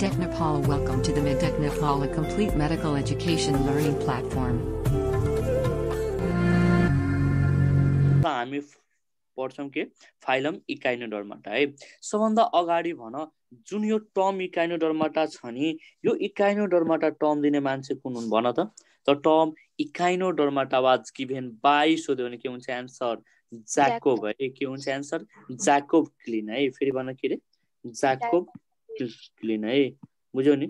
Medtech Nepal Welcome to the Medtech Nepal, a complete medical education learning platform. हामी पढ्छौँ के phylum Echinodermata है सबभन्दा अगाडि भन जुन यो टर्म इकाइनोडर्माटा छ नि यो इकाइनोडर्माटा टर्म दिने मान्छे कुन हुन् भन त त term Echinodermata was given by सोध्यो भने के हुन्छ एन्सर ज्याकोभ है के हुन्छ एन्सर ज्याकोभ क्लिन है फेरि भन के अरे ज्याकोभ क्लिन है बुझ्यौ नि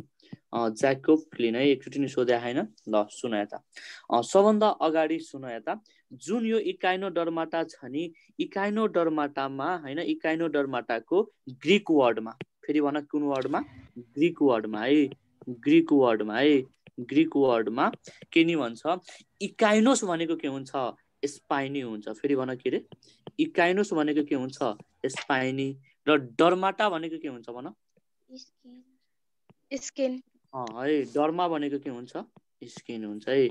ज्याकोब क्लिन है एकचोटि नै सोध्या होइन ल सुन यता सबभन्दा अगाडि सुन यता जुन यो इकाइनो डरमाटा छ नि इकाइनो डरमाटामा होइन इकाइनो डरमाटाको ग्रिक वर्डमा फेरि भन कुन वर्डमा ग्रिक वर्डमा है ग्रिक वर्डमा है ग्रिक वर्डमा के नि भन्छ इकाइनोस भनेको के हुन्छ स्पाइनी हुन्छ फेरि भन के अरे इकाइनोस भनेको के हुन्छ स्पाइनी र डरमाटा भनेको के हुन्छ भन स्किन है डर्मा भनेको के हुन्छ स्किन हुन्छ है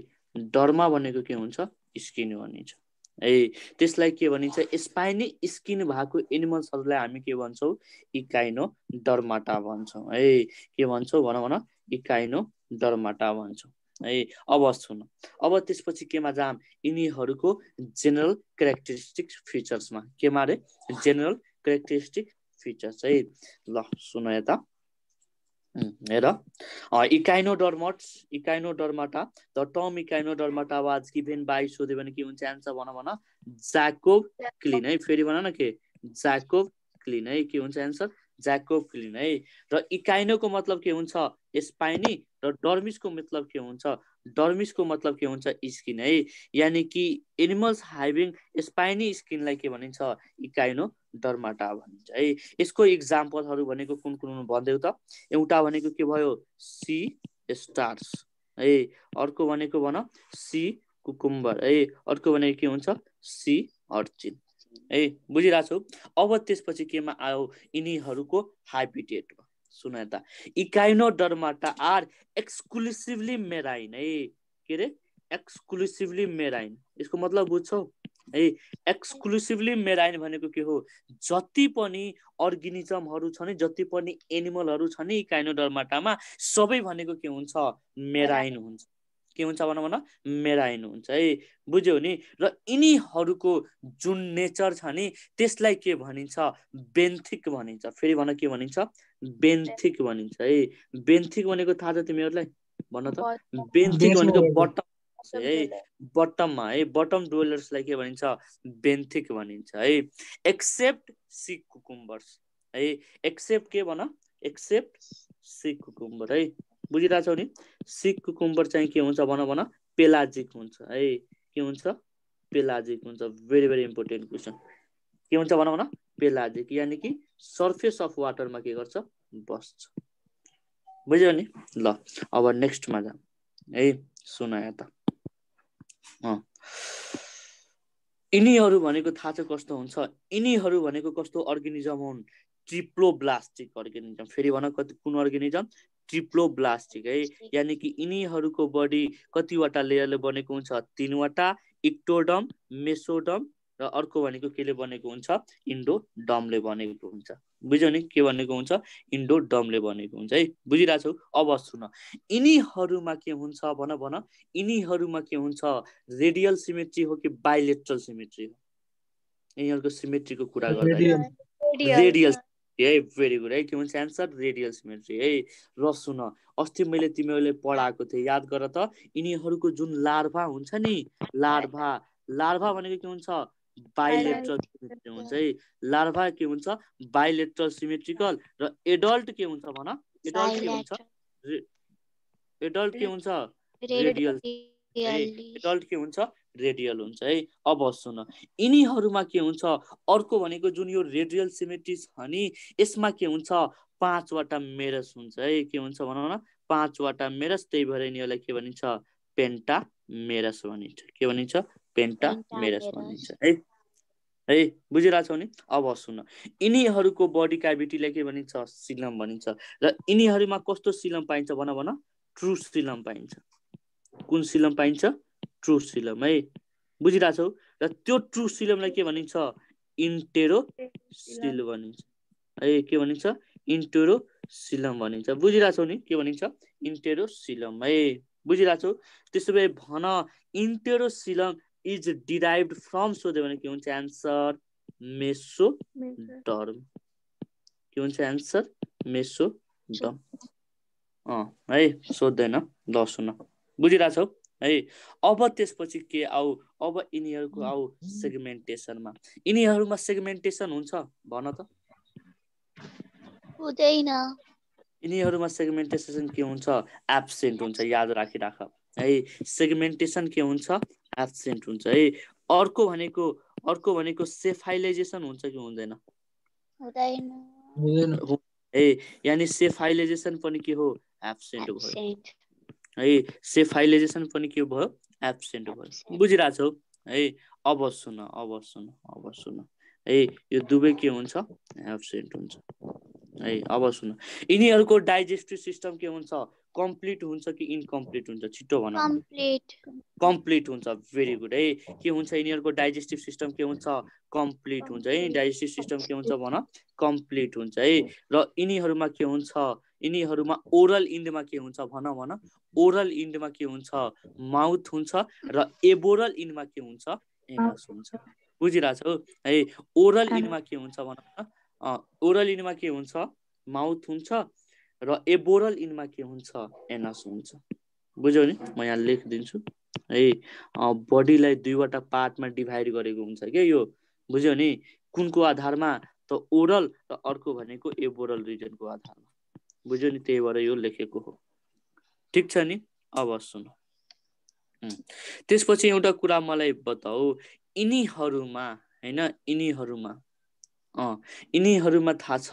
डर्मा भनेको के हुन्छ स्किन भनिन्छ है त्यसलाई के भनिन्छ स्पाइनी स्किन भएको एनिमल्सहरूलाई हामी के भन्छौँ इकाइनो डर्माटा भन्छौँ है के भन्छौँ भनौँ भन इकाइनो डर्माटा भन्छौँ है अब सुन अब त्यसपछि केमा जाम यिनीहरूको जेनरल क्यारेक्टरिस्टिक फिचर्समा केमा अरे जेनरल क्यारेक्टरिस्टिक फिचर चाहिँ ल सुन यता हेर echino Echinodermata the term dermata was given by सोध्यो भने के हुन्छ एन्सर भन भन ज्याकोब क्लिन है फेरि भन न के ज्याकोब क्लिन है के हुन्छ एन्सर ज्याकोब क्लिन है र इकाइनोको मतलब के हुन्छ स्पाइनी र डर्मिसको मतलब के हुन्छ डर्मिसको मतलब के हुन्छ स्किन है यानि कि एनिमल्स हाइभिङ स्पाइनी स्किनलाई के भनिन्छ इकाइनो डरमाटा भनिन्छ है यसको इक्जाम्पलहरू भनेको कुन कुन हुनु त एउटा भनेको के भयो सी स्टार्स है अर्को भनेको भन सी कुकुम्बर है अर्को भनेको के हुन्छ सी अर्चिन है बुझिरहेको छौ अब त्यसपछि केमा आयो यिनीहरूको हाइपिटेट सुन त Echinodermata are exclusively marine है के अरे एक्सक्लुसिभली मेराइन यसको मतलब बुझ्छौ है एक्सक्लुसिभली मेराइन भनेको के हो जति पनि अर्गेनिजमहरू छन् जति पनि एनिमलहरू छन् नि काइनोडर्माटामा सबै भनेको के हुन्छ मेराइन हुन्छ के हुन्छ भन भन मेराइन हुन्छ है बुझ्यो नि र यिनीहरूको जुन नेचर छ नि त्यसलाई के भनिन्छ बेन्थिक भनिन्छ फेरि भन के भनिन्छ बेन्थिक भनिन्छ है बेन्थिक भनेको थाहा छ तिमीहरूलाई भन त बेन्थिक भनेको बटम है बटममा है बटम डुवेलर्सलाई के भनिन्छ बेन्थिक भनिन्छ है एक्सेप्ट सी कुकुम्बर्स है एक्सेप्ट के भन एक्सेप्ट सी कुकुम्बर है बुझिरहेको छौ नि सी कुकुम्बर चाहिँ के हुन्छ भन भन पेलाजिक हुन्छ है के हुन्छ पेलाजिक हुन्छ भेरी भेरी इम्पोर्टेन्ट क्वेसन के हुन्छ भन भन पेलाजिक यानि कि सर्फेस अफ वाटरमा के गर्छ बस्छ बुझ्यो नि ल अब नेक्स्टमा जाऊँ है सुन यहाँ त यिनीहरू भनेको थाहा छ कस्तो हुन्छ यिनीहरू भनेको कस्तो अर्ग्यानिजम हुन् ब्लास्टिक अर्ग्यानिजम फेरि भन कति कुन ट्रिप्लो ब्लास्टिक है यानि कि यिनीहरूको बडी कतिवटा लेयरले बनेको हुन्छ तिनवटा इक्टोडम मेसोडम र अर्को भनेको केले बनेको हुन्छ इन्डो डमले बनेको हुन्छ बुझ्यौ नि के भनेको हुन्छ इन्डो डमले बनेको हुन्छ है बुझिरहेछौ अब सुन यिनीहरूमा के हुन्छ भन भन यिनीहरूमा के हुन्छ रेडियल सिमेट्री हो कि बाइलेट्रल सिमेट्री हो यिनीहरूको सिमेट्रीको कुरा गर्दा रेडियल है भेरी गुड है के भन्छ एन्सर रेडियल सिमेट्री है र सुन अस्ति मैले तिमीहरूले पढाएको थिएँ याद गर त यिनीहरूको जुन लार्भा हुन्छ नि लार्भा लार्भा भनेको के हुन्छ बाइलेट्रल सिमेट्री हुन्छ है लार्भा के हुन्छ बाइलेट्रल सिमेट्रिकल र एडल्ट के हुन्छ भन एडल्ट के हुन्छ एडल्ट के हुन्छ रेडियल एडल्ट के हुन्छ रेडियल हुन्छ है अब सुन यिनीहरूमा के हुन्छ अर्को भनेको जुन यो रेडियल सिमेट्री छ नि यसमा के हुन्छ पाँचवटा मेरस हुन्छ है के हुन्छ भनौँ न पाँचवटा मेरस त्यही भएर यिनीहरूलाई के भनिन्छ पेन्टा मेरस भनिन्छ के भनिन्छ पेन्टा मेरस भनिन्छ है है छौ नि अब सुन यिनीहरूको बडी क्याभिटीलाई के भनिन्छ सिलम भनिन्छ र यिनीहरूमा कस्तो सिलम पाइन्छ भन भन ट्रु सिलम पाइन्छ कुन सिलम पाइन्छ ट्रु सिलम है छौ र त्यो ट्रु सिलमलाई के भनिन्छ इन्टेरो सिल भनिन्छ है के भनिन्छ इन्टेरो सिलम भनिन्छ बुझिरहेछौ नि के भनिन्छ इन्टेरो सिलम है बुझिरहेछौ त्यसो भए भन enterocoelom is derive from सोध्यो भने के हुन्छ एन्सर मेसो डर्म के हुन्छ एन्सर मेसो डर्म अँ है सोध्दैन ल सुन छौ है अब त्यसपछि के आऊ अब यिनीहरूको आऊ सेगमेन्टेसनमा यिनीहरूमा सेगमेन्टेसन हुन्छ भन त हुँदैन यिनीहरूमा सेगमेन्टेसन के हुन्छ एब्सेन्ट हुन्छ याद राखिराख है सेगमेन्टेसन के हुन्छ एब्सेन्ट हुन्छ है अर्को भनेको अर्को भनेको सेफाइलाइजेसन हुन्छ कि हुँदैन है यानि सेफाइलाइजेसन पनि के हो एब्सेन्ट भयो है सेफाइलाइजेसन पनि के भयो एब्सेन्ट भयो बुझिरहेछौ है अब सुन अब सुन अब सुन है यो दुवै के हुन्छ एब्सेन्ट हुन्छ है अब सुन यिनीहरूको डाइजेस्टिभ सिस्टम के हुन्छ कम्प्लिट हुन्छ कि इन्कम्प्लिट हुन्छ छिटो भनौँ कम्प्लिट हुन्छ भेरी गुड है के हुन्छ यिनीहरूको डाइजेस्टिभ सिस्टम के हुन्छ कम्प्लिट हुन्छ है डाइजेस्टिभ सिस्टम के हुन्छ भन कम्प्लिट हुन्छ है र यिनीहरूमा के हुन्छ यिनीहरूमा ओरल इन्डमा के हुन्छ भन भन ओरल इन्डमा के हुन्छ माउथ हुन्छ र एबोरल इन्डमा के हुन्छ एनस हुन्छ बुझिरहेछौ है ओरल इन्डमा के हुन्छ भन ओरल इन्डमा के हुन्छ माउथ हुन्छ र एबोरल इनमा के हुन्छ एनस हुन्छ बुझ्यौ नि म यहाँ लेखिदिन्छु है बडीलाई दुईवटा पार्टमा डिभाइड गरेको हुन्छ क्या यो बुझ्यौ नि कुनको आधारमा त ओरल र अर्को भनेको एबोरल रिजनको आधारमा बुझ्यो नि त्यही भएर यो लेखेको हो ठिक छ नि अब सुन त्यसपछि एउटा कुरा मलाई बताऊ यिनीहरूमा होइन यिनीहरूमा अँ यिनीहरूमा थाहा छ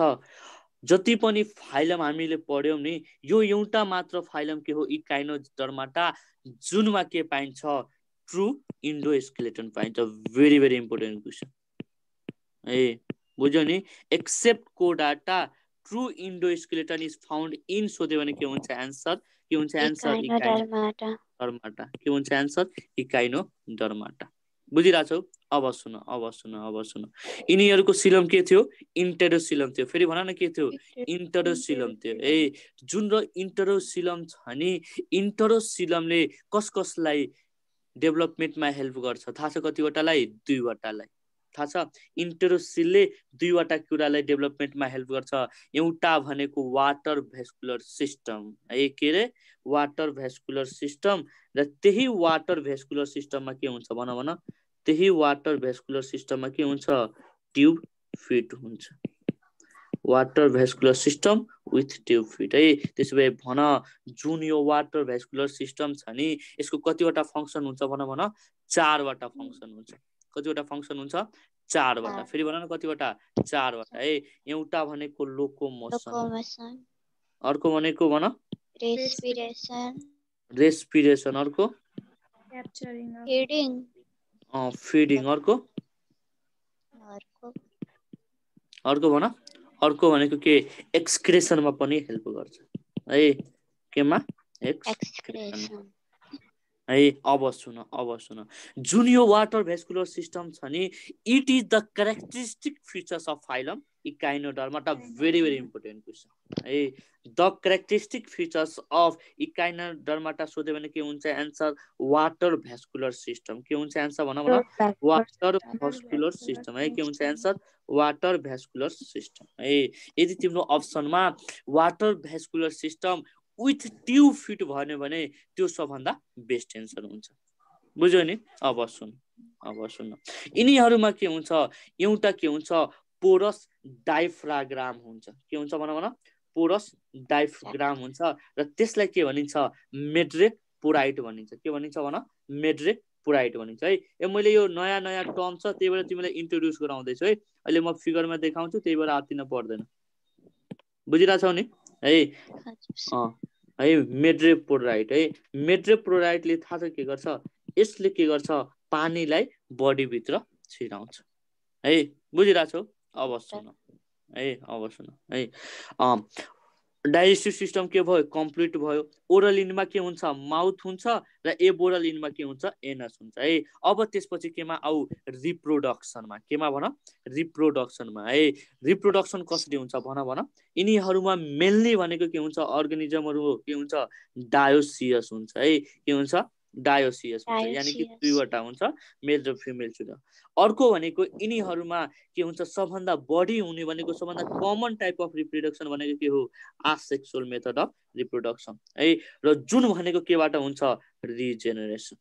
जति पनि फाइलम हामीले पढ्यौँ नि यो एउटा मात्र फाइलम के हो इकाइनो डर्माटा जुनमा के पाइन्छ ट्रु इन्डो स्केलेटन पाइन्छ भेरी भेरी इम्पोर्टेन्ट क्वेसन ए बुझ्यो नि एक्सेप्ट को डाटा true endoskeleton is found in सोध्यो भने के हुन्छ एन्सर के हुन्छ एन्सर डर्माटा के हुन्छ एन्सर इकाइनो डर्माटा छौ अब सुन अब सुन अब सुन यिनीहरूको सिलम के थियो इन्टरोसिलम थियो फेरि भन न के थियो इन्टरोसिलम थियो ए जुन र इन्टरोसिलम छ नि इन्टरोसिलमले कस कसलाई डेभलपमेन्टमा हेल्प गर्छ थाहा छ कतिवटालाई दुईवटालाई थाहा छ इन्टरोसिलले दुईवटा कुरालाई डेभलपमेन्टमा हेल्प गर्छ एउटा भनेको वाटर भेस्कुलर सिस्टम है के अरे वाटर भेस्कुलर सिस्टम र त्यही वाटर भेस्कुलर सिस्टममा के हुन्छ भन भन त्यही वाटर भेस्कुलर सिस्टममा के हुन्छ ट्युब फिट हुन्छ water vascular system with tube feet है त्यसो भए भन जुन यो वाटर भेस्कुलर सिस्टम छ नि यसको कतिवटा फङ्सन हुन्छ भन भन चारवटा फङ्सन हुन्छ कतिवटा फङ्सन हुन्छ चारवटा फेरि भन न कतिवटा चारवटा है एउटा भनेको लोकोमोसन अर्को भनेको भन रेस्पिरेसन रेस्पिरेसन अर्को फिडिङ अर्को अर्को भन अर्को भनेको के एक्सक्रेसनमा पनि हेल्प गर्छ है केमा है अब सुन अब सुन जुन यो वाटर भेस्कुलर सिस्टम छ नि it is the characteristic features of phylum Echinoderma very very important question ए the characteristic features of Echinodermata सोध्यो भने के हुन्छ एन्सर वाटर भ्यास्कुलर सिस्टम के हुन्छ एन्सर भनौँ न वाटर भेस्कुलर सिस्टम है के हुन्छ एन्सर वाटर भ्यास्कुलर सिस्टम है यदि तिम्रो अप्सनमा water vascular system with tube feet भन्यो भने त्यो सबभन्दा बेस्ट एन्सर हुन्छ बुझ्यो नि अब सुन अब सुन यिनीहरूमा के हुन्छ एउटा के हुन्छ पोरस डाइफ्राग्राम हुन्छ के हुन्छ भनौँ न पोरस डाइफ्राम हुन्छ र त्यसलाई के भनिन्छ मेड्रेट पुराइट भनिन्छ के भनिन्छ भन मेड्रेट पुराइट भनिन्छ है ए मैले यो नयाँ नयाँ टर्म छ त्यही भएर तिमीलाई इन्ट्रोड्युस गराउँदैछु है अहिले म फिगरमा देखाउँछु त्यही भएर आत्तिन पर्दैन बुझिरहेछौ नि है है मेड्रे प्रोराइट है मेड्रे प्रोराइटले थाहा छ के गर्छ यसले के गर्छ पानीलाई बडीभित्र छिराउँछ है बुझिरहेछौ अब सुन है अब सुन है डाइजेस्टिभ सिस्टम के भयो कम्प्लिट भयो ओरल इनमा के हुन्छ माउथ हुन्छ र एबोरल इनमा के हुन्छ एनस हुन्छ है अब त्यसपछि केमा आऊ रिप्रोडक्सनमा केमा भन रिप्रोडक्सनमा है रिप्रोडक्सन कसरी हुन्छ भन भन यिनीहरूमा मेन्ली भनेको के हुन्छ हो के हुन्छ डायोसियस हुन्छ है के हुन्छ डायोसियस हुन्छ यानि कि दुईवटा हुन्छ मेल र फिमेल छुट अर्को भनेको यिनीहरूमा के हुन्छ सबभन्दा बढी हुने भनेको सबभन्दा कमन टाइप अफ रिप्रोडक्सन भनेको के हो आसेक्सुअल मेथड अफ रिप्रोडक्सन है र जुन भनेको केबाट हुन्छ रिजेनेरेसन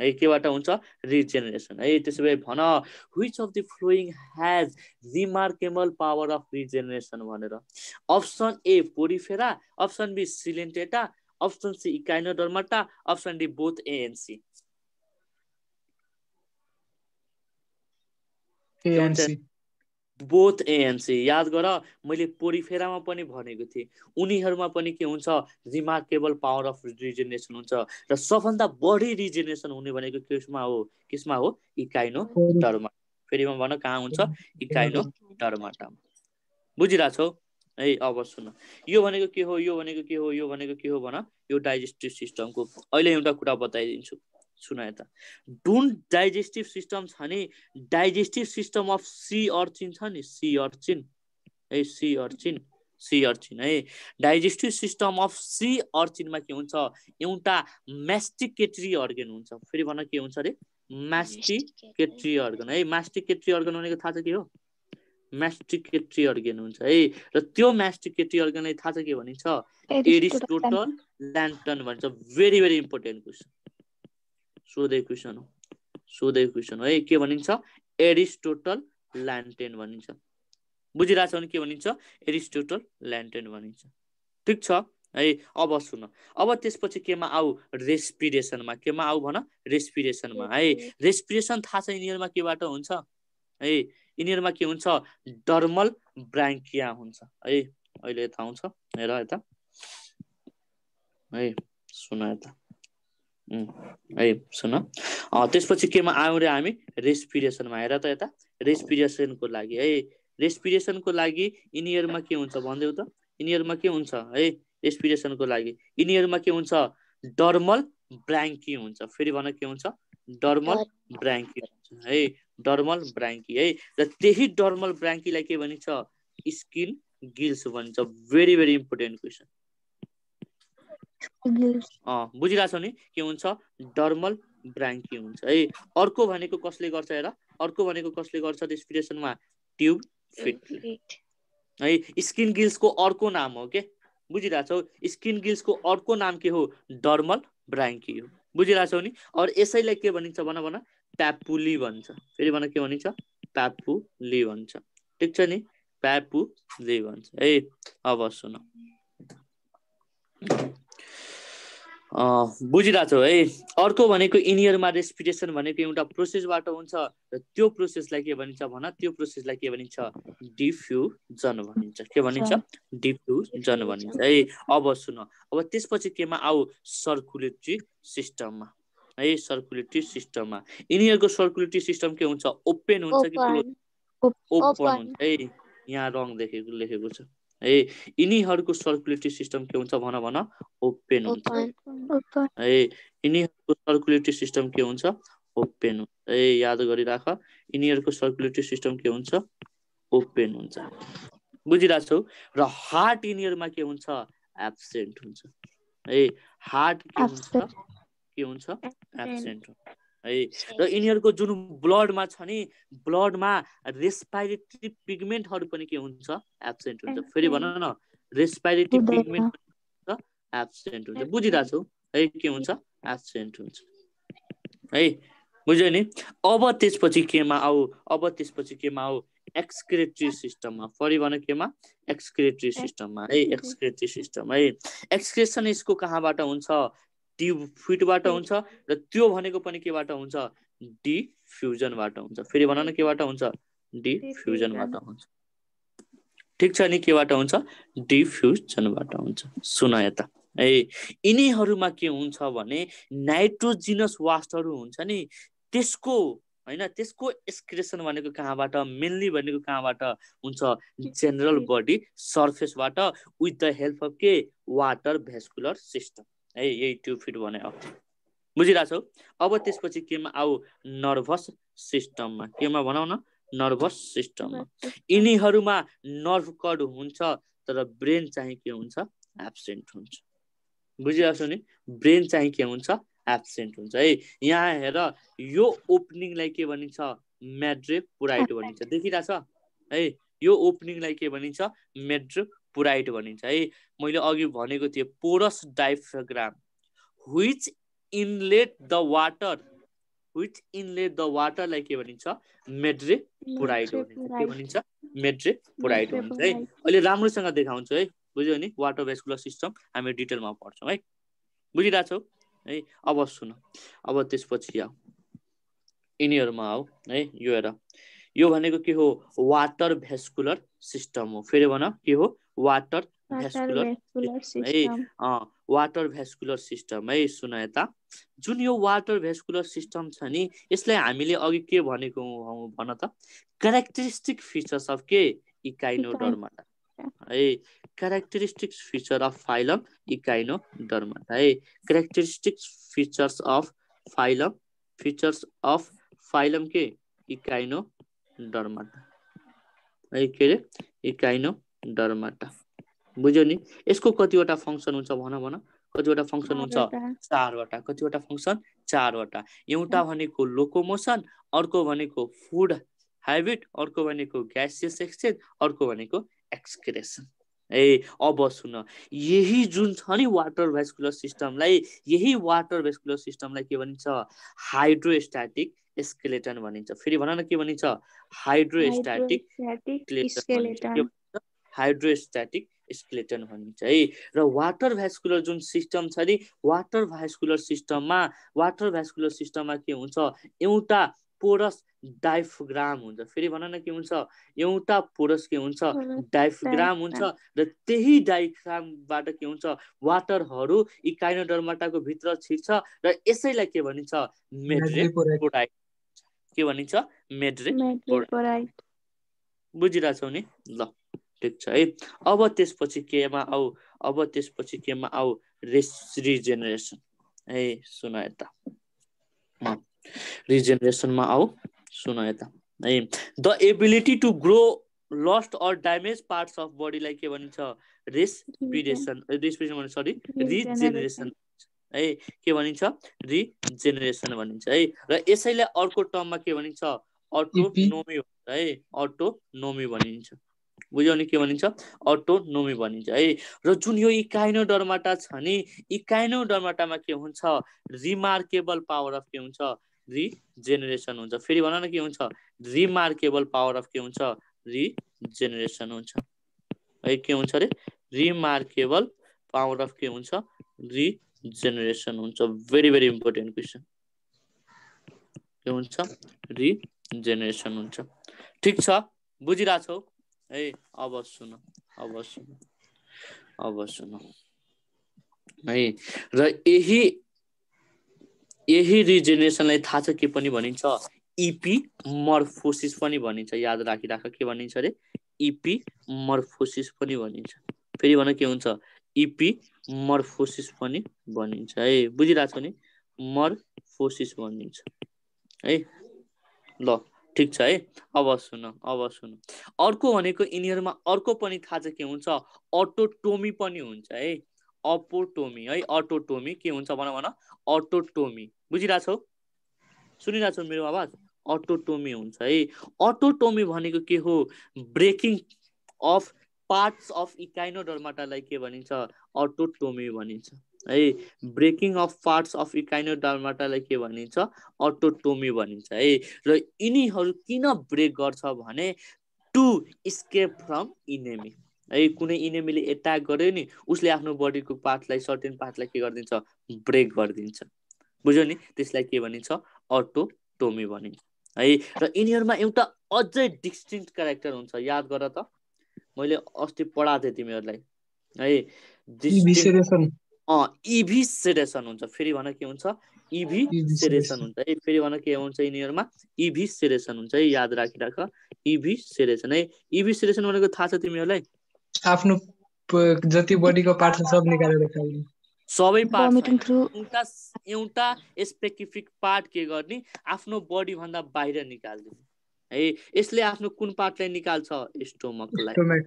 है केबाट हुन्छ रिजेनेरेसन है त्यसो भए भन which of the following has remarkable power of regeneration भनेर option A Porifera option B Coelenterata option C echino Option option D both and both A and C याद गर मैले पोरिफेरामा पनि भनेको थिएँ उनीहरूमा पनि के हुन्छ रिमार्केबल पावर अफ रिजेनेसन हुन्छ र सबभन्दा बढी रिजेनेसन हुने भनेको केसमा हो केसमा हो इकाइनो डरमा फेरि म भन कहाँ हुन्छ इकाइनो डरमाटामा बुझिरहेको छौ है अब सुन्न यो भनेको के हो यो भनेको के हो यो भनेको के हो भन यो डाइजेस्टिभ सिस्टमको अहिले एउटा कुरा बताइदिन्छु सुन यता डुन डाइजेस्टिभ सिस्टम छ नि digestive system of sea urchin छ नि सी अर्चिन है सी अर्चिन सी अर्चिन है डाइजेस्टिभ सिस्टम अफ सी अर्चिनमा के हुन्छ एउटा मेस्टिकेट्री अर्गेन हुन्छ फेरि भन के हुन्छ अरे मास्टिकेट्री अर्गन है मास्टिकेट्री अर्गन भनेको थाहा छ के हो म्यास्टिकेट्री अर्गेन हुन्छ है र त्यो म्यास्टिकेट्री अर्गेनलाई थाहा छ के भनिन्छ एरिस्टोटल ल्यान्टन भन्छ भेरी भेरी इम्पोर्टेन्ट क्वेसन सोधे क्वेसन हो सोधे क्वेसन हो है के भनिन्छ एरिस्टोटल ल्यान्टेन भनिन्छ बुझिरहेछ भने के भनिन्छ एरिस्टोटल ल्यान्टेन भनिन्छ ठिक छ है अब सुन अब त्यसपछि केमा आऊ रेस्पिरेसनमा केमा आऊ भन रेस्पिरेसनमा है रेस्पिरेसन थाहा छ यिनीहरूमा केबाट हुन्छ है यिनीहरूमा के हुन्छ डर्मल ब्राङ्किया हुन्छ है अहिले यता आउँछ हेर यता है सुन यता है सुन त्यसपछि केमा आयौँ रे हामी रेस्पिरेसनमा हेर त यता रेस्पिरेसनको लागि है रेस्पिरेसनको लागि यिनीहरूमा के हुन्छ भनिदेऊ त यिनीहरूमा के हुन्छ है रेस्पिरेसनको लागि यिनीहरूमा के हुन्छ डर्मल ब्राङ्की हुन्छ फेरि भन के हुन्छ डर्मल ब्राङ्की हुन्छ है डर्मल ब्राङ्की है र त्यही डर्मल ब्राङ्कीलाई के भनिन्छ स्किन गिल्स भनिन्छ भेरी भेरी इम्पोर्टेन्ट क्वेसन बुझिरहेछौ नि के हुन्छ डर्मल ब्राङ्की हुन्छ है अर्को भनेको कसले गर्छ हेर अर्को भनेको कसले गर्छ रेस्पिरेसनमा ट्युब फिट है स्किन गिल्सको अर्को नाम हो के बुझिरहेछौ स्किन गिल्सको अर्को नाम के हो डर्मल ब्राङ्की हो बुझिरहेछौ नि अरू यसैलाई के भनिन्छ भन भन प्यापुली भन्छ फेरि भन के भनिन्छ प्यापुली भन्छ ठिक छ नि प्यापुली भन्छ है अब सुन बुझिरहेको छौ है अर्को भनेको इनियरमा रेस्पिरेसन भनेको एउटा प्रोसेसबाट हुन्छ र त्यो प्रोसेसलाई के भनिन्छ भन त्यो प्रोसेसलाई के भनिन्छ डिफ्युजन भनिन्छ के भनिन्छ डिफ्युजन भनिन्छ है अब सुन अब त्यसपछि केमा आऊ सर्कुलेटरी सिस्टममा है सर्कुलेटरी सिस्टममा यिनीहरूको सर्कुलेटरी सिस्टम के हुन्छ ओपन हुन्छ कि ओपन हुन्छ है यहाँ रङ देखेको लेखेको छ है यिनीहरूको सर्कुलेटरी सिस्टम के हुन्छ भन भन ओपन हुन्छ है यिनीहरूको सर्कुलेटरी सिस्टम के हुन्छ ओपन हुन्छ है याद गरिराख यिनीहरूको सर्कुलेटरी सिस्टम के हुन्छ ओपन हुन्छ बुझिरहेको छौ र हार्ट यिनीहरूमा के हुन्छ एब्सेन्ट हुन्छ है हार्ट के हुन्छ के हुन्छ एब्सेन्ट है र यिनीहरूको जुन ब्लडमा छ नि ब्लडमा रेस्पाइरेटरी पिगमेन्टहरू पनि के हुन्छ एब्सेन्ट हुन्छ फेरि भन न रेस्पाइरेटरी पिगमेन्ट एब्सेन्ट हुन्छ बुझिरहेको छौ है के हुन्छ एब्सेन्ट हुन्छ है बुझ्यो नि अब त्यसपछि केमा आऊ अब त्यसपछि केमा आऊ एक्सक्रेटरी सिस्टममा फरि भन केमा एक्सक्रेटरी सिस्टममा है एक्सक्रेटरी सिस्टम है एक्सक्रेसन यसको कहाँबाट हुन्छ डी फिटबाट हुन्छ र त्यो भनेको पनि केबाट हुन्छ डिफ्युजनबाट हुन्छ फेरि भन न केबाट हुन्छ डिफ्युजनबाट हुन्छ ठिक छ नि केबाट हुन्छ डिफ्युजनबाट हुन्छ सुन यता ए यिनीहरूमा के हुन्छ भने नाइट्रोजिनस वास्टहरू हुन्छ नि त्यसको होइन त्यसको एक्सक्रेसन भनेको कहाँबाट मेनली भनेको कहाँबाट हुन्छ जेनरल बडी सर्फेसबाट विथ द हेल्प अफ के वाटर भेस्कुलर सिस्टम ए यही टु फिट भने बुझिरहेछौ अब त्यसपछि केमा आऊ नर्भस सिस्टममा केमा भनौँ न नर्भस सिस्टममा यिनीहरूमा नर्भ कड हुन्छ तर ब्रेन चाहिँ के हुन्छ एब्सेन्ट हुन्छ बुझिरहेको नि ब्रेन चाहिँ के हुन्छ एब्सेन्ट हुन्छ है यहाँ हेर यो ओपनिङलाई के भनिन्छ मेड्रे पुराइट भनिन्छ देखिरहेछ है यो ओपनिङलाई के भनिन्छ मेड्रो पुराइट भनिन्छ है मैले अघि भनेको थिएँ porous diaphragm which inlet the water which inlet the वाटरलाई के भनिन्छ मेड्रे पुराइट भनिन्छ के भनिन्छ मेड्रे पुराइट भनिन्छ है अहिले राम्रोसँग देखाउँछु है बुझ्यो नि वाटर भेस्कुलर सिस्टम हामी डिटेलमा पढ्छौँ है बुझिरहेको छौ है अब सुन अब त्यसपछि आऊ यिनीहरूमा आऊ है यो हेर यो भनेको के हो वाटर भेस्कुलर सिस्टम हो फेरि भन के हो वाटर भेस्कुलर है वाटर भेस्कुलर सिस्टम है सुन यता जुन यो वाटर भेस्कुलर सिस्टम छ नि यसलाई हामीले अघि के भनेको भन त क्यारेक्टरिस्टिक फिचर्स अफ के इकाइनोडर्माटा है characteristic feature of phylum Echinodermata है characteristic features of phylum features of phylum के इकाइनो इकाइनोडर्माटा है के अरे इकाइनो डरमाटा बुझ्यो नि यसको कतिवटा फङ्सन हुन्छ भन भन कतिवटा फङ्सन हुन्छ चारवटा कतिवटा फङ्सन चारवटा एउटा भनेको लोकोमोसन अर्को भनेको फुड हेबिट अर्को भनेको ग्यासियस एक्सचेन्ज अर्को भनेको एक्सक्रेसन ए अब सुन यही जुन छ नि वाटर भेस्कुलर सिस्टमलाई यही वाटर भेस्कुलर सिस्टमलाई के भनिन्छ हाइड्रोस्ट्याटिक स्केलेटन भनिन्छ फेरि भन न के भनिन्छ हाइड्रोस्ट्याटिक हाइड्रोस्ट्याटिक स्केलेटन भनिन्छ है र वाटर भ्यास्कुलर जुन सिस्टम छ नि वाटर भ्यास्कुलर सिस्टममा वाटर भ्यास्कुलर सिस्टममा के हुन्छ एउटा पोरस डाइफग्राम हुन्छ फेरि भन न के हुन्छ एउटा पोरस के हुन्छ डाइफग्राम हुन्छ र त्यही डाइफ्रामबाट के हुन्छ वाटरहरू इकाइनोडर्माटाको भित्र छिर्छ र यसैलाई के भनिन्छ मेड्रेपोराइट के भनिन्छ मेड्रेपोराइट बुझिरहेछौ नि ल ठिक छ है अब त्यसपछि केमा आऊ अब त्यसपछि केमा आऊ रेस रिजेनेरेसन है सुन यता रिजेनेरेसनमा आऊ सुन यता है the ability to grow lost or damage parts of बडीलाई के भनिन्छ रेस्पिरेसन रेस्पिरेसन भन्छ सरी रिजेनेरेसन है के भनिन्छ रिजेनेरेसन भनिन्छ है र यसैलाई अर्को टर्ममा के भनिन्छ अटोनोमी भन्छ है अटोनोमी भनिन्छ बुझ्यो नि के भनिन्छ अटोनोमी भनिन्छ है र जुन यो इकाइनो डर्माटा छ नि इकाइनो डर्माटामा के हुन्छ रिमार्केबल पावर अफ के हुन्छ रिजेनेरेसन हुन्छ फेरि भन न के हुन्छ रिमार्केबल पावर अफ के हुन्छ रिजेनेरेसन हुन्छ है के हुन्छ अरे रिमार्केबल पावर अफ के हुन्छ रिजेनेरेसन हुन्छ भेरी भेरी इम्पोर्टेन्ट क्वेसन के हुन्छ रिजेनेरेसन हुन्छ ठिक छ बुझिरहेछौ है अब सुन अब सुन अब सुन है र यही यही रिजेनेरेसनलाई थाहा छ के पनि भनिन्छ इपी e मर्फोसिस पनि भनिन्छ याद राखिराख के भनिन्छ अरे इपी e मर्फोसिस पनि भनिन्छ फेरि भन के हुन्छ इपी e मर्फोसिस पनि भनिन्छ है बुझिरहेको छ नि मर्फोसिस भनिन्छ है ल ठिक छ है अब सुन अब सुन अर्को भनेको यिनीहरूमा अर्को पनि थाहा छ के हुन्छ अटोटोमी पनि हुन्छ है अपोटोमी है अटोटोमी के हुन्छ भन भन अटोटोमी बुझिरहेछौ सुनिरहेछौ मेरो आवाज अटोटोमी हुन्छ है अटोटोमी भनेको के हो ब्रेकिङ अफ पार्ट्स अफ इकाइनोडर्माटालाई के भनिन्छ अटोटोमी भनिन्छ है breaking of parts of echino इकाइनोडर्माटालाई के भनिन्छ अटोटोमी भनिन्छ है र यिनीहरू किन ब्रेक गर्छ भने टु स्केप फ्रम इनेमी है कुनै इनेमीले एट्याक गर्यो नि उसले आफ्नो बडीको पार्टलाई सर्टेन पार्टलाई के गरिदिन्छ ब्रेक गरिदिन्छ बुझ्यो नि त्यसलाई के भनिन्छ अटोटोमी भनिन्छ है र यिनीहरूमा एउटा अझै डिस्टिङ क्यारेक्टर हुन्छ याद गर त मैले अस्ति पढाएको थिएँ तिमीहरूलाई है इभी सेडेसन हुन्छ फेरि भन के हुन्छ इभी सेडेसन हुन्छ है फेरि भन के हुन्छ यिनीहरूमा इभी सेडेसन हुन्छ है याद राखिराख इभी सेडेसन है इभी सेडेसन भनेको थाहा छ तिमीहरूलाई आफ्नो जति बडीको पार्ट सब निकालेर खाउने सबै पार्ट एउटा एउटा स्पेसिफिक पार्ट के गर्ने आफ्नो बडी भन्दा बाहिर निकालिदिने है यसले आफ्नो कुन पार्टलाई निकाल्छ स्टोमकलाई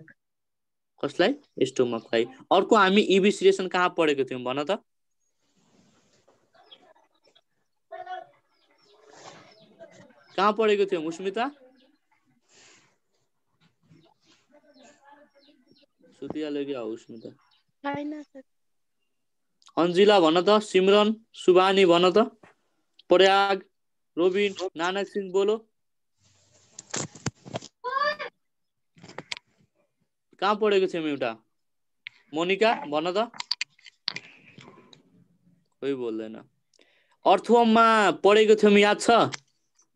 कसलाई स्टोमकलाई अर्को हामी इबिस e कहाँ पढेको थियौँ भन त कहाँ पढेको थियौँ उस्मिता सुतिहाल्यो उस्मिता अन्जिला भन त सिमरन सुबानी भन त प्रयाग रोबिन नानक सिंह बोलो कहाँ पढेको थियौँ एउटा मोनिका भन त कोही बोल्दैन अर्थोममा पढेको थियौँ याद छ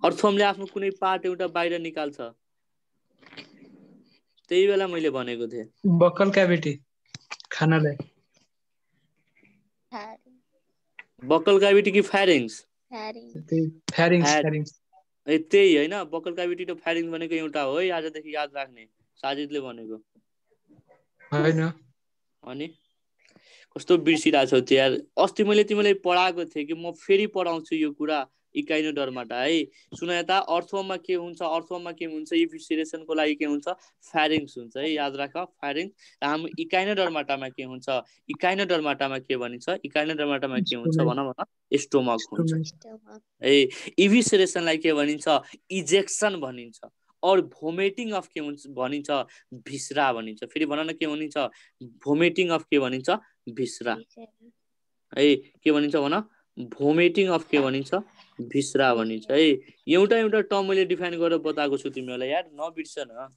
अर्थोमले आफ्नो कुनै पार्ट एउटा बाहिर निकाल्छ त्यही बेला मैले भनेको थिएँ बकल क्याभिटी खानालाई बकल क्याभिटी कि फ्यारिङ्स त्यही होइन बकल क्याभिटी र फ्यारिङ्स भनेको एउटा हो है आजदेखि याद राख्ने साजिदले भनेको अनि कस्तो बिर्सिरहेको छौ यार अस्ति मैले तिमीलाई पढाएको थिएँ कि म फेरि पढाउँछु यो कुरा इकाइनो डरमाटा है सुन यता अर्थमा के हुन्छ अर्थमा के हुन्छ इभिसिरेसनको लागि के हुन्छ फ्यारिङ्स हुन्छ है याद राख फ्यारिङ्स र हाम्रो इकाइनो डरमाटामा के हुन्छ इकाइनो डरमाटामा के भनिन्छ इकाइनो डरमाटामा के हुन्छ भन भन स्टोमक हुन्छ ए इभिसिरेसनलाई के भनिन्छ इजेक्सन भनिन्छ अरू भोमिटिङ अफ के हुन्छ भनिन्छ भिस्रा भनिन्छ फेरि भन न के भनिन्छ भोमिटिङ अफ के भनिन्छ भिस्रा है के भनिन्छ भन भोमिटिङ अफ के भनिन्छ भिस्रा भनिन्छ है एउटा एउटा टर्म मैले डिफाइन गरेर बताएको छु तिमीहरूलाई यार नबिर्स न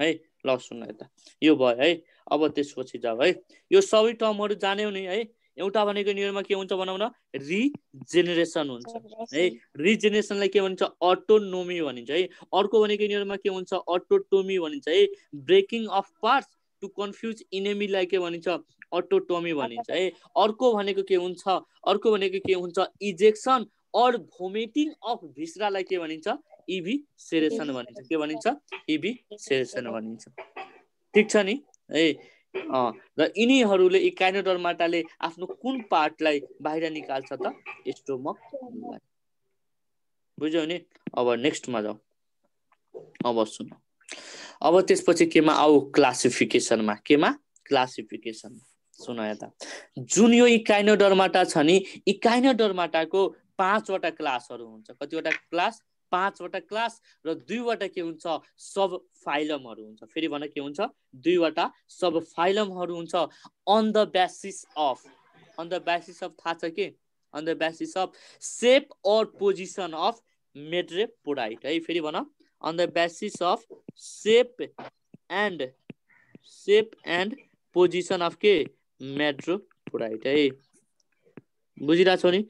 है ल सुन यता यो भयो है अब त्यसपछि जाऊ है यो सबै टर्महरू जान्यौ नि है एउटा भनेको न्युरोनमा के हुन्छ भनौँ न रिजेनेरेसन हुन्छ है रिजेनेरेसनलाई के भनिन्छ अटोनोमी भनिन्छ है अर्को भनेको न्युरोनमा के हुन्छ अटोटोमी भनिन्छ है breaking of parts to confuse इनेमीलाई के भनिन्छ अटोटोमी भनिन्छ है अर्को भनेको के हुन्छ अर्को भनेको के हुन्छ इजेक्सन अर भोमिटिङ अफ भिस्रालाई के भनिन्छ इभी सेरेसन भनिन्छ के भनिन्छ इभी सेरेसन भनिन्छ ठिक छ नि है र यिनीहरूले इकाइनोडर्माटाले आफ्नो कुन पार्टलाई बाहिर निकाल्छ त स्टोमक बुझ्यौ नि अब नेक्स्टमा जाऊ अब सुन अब त्यसपछि केमा आऊ क्लासिफिकेसनमा केमा क्लासिफिकेसन सुन यता जुन यो इकाइनोडर्माटा छ नि इकाइनोडर्माटाको पाँचवटा क्लासहरू हुन्छ कतिवटा क्लास पाँचवटा क्लास र दुईवटा के हुन्छ सब फाइलमहरू हुन्छ फेरि भन के हुन्छ दुईवटा सब फाइलमहरू हुन्छ on the basis of on the basis of थाहा छ कि on the basis of shape or position of madreporite है फेरि भन on the basis of shape and shape and position of के मेट्रोपोडाइट है बुझिरहेको छौ नि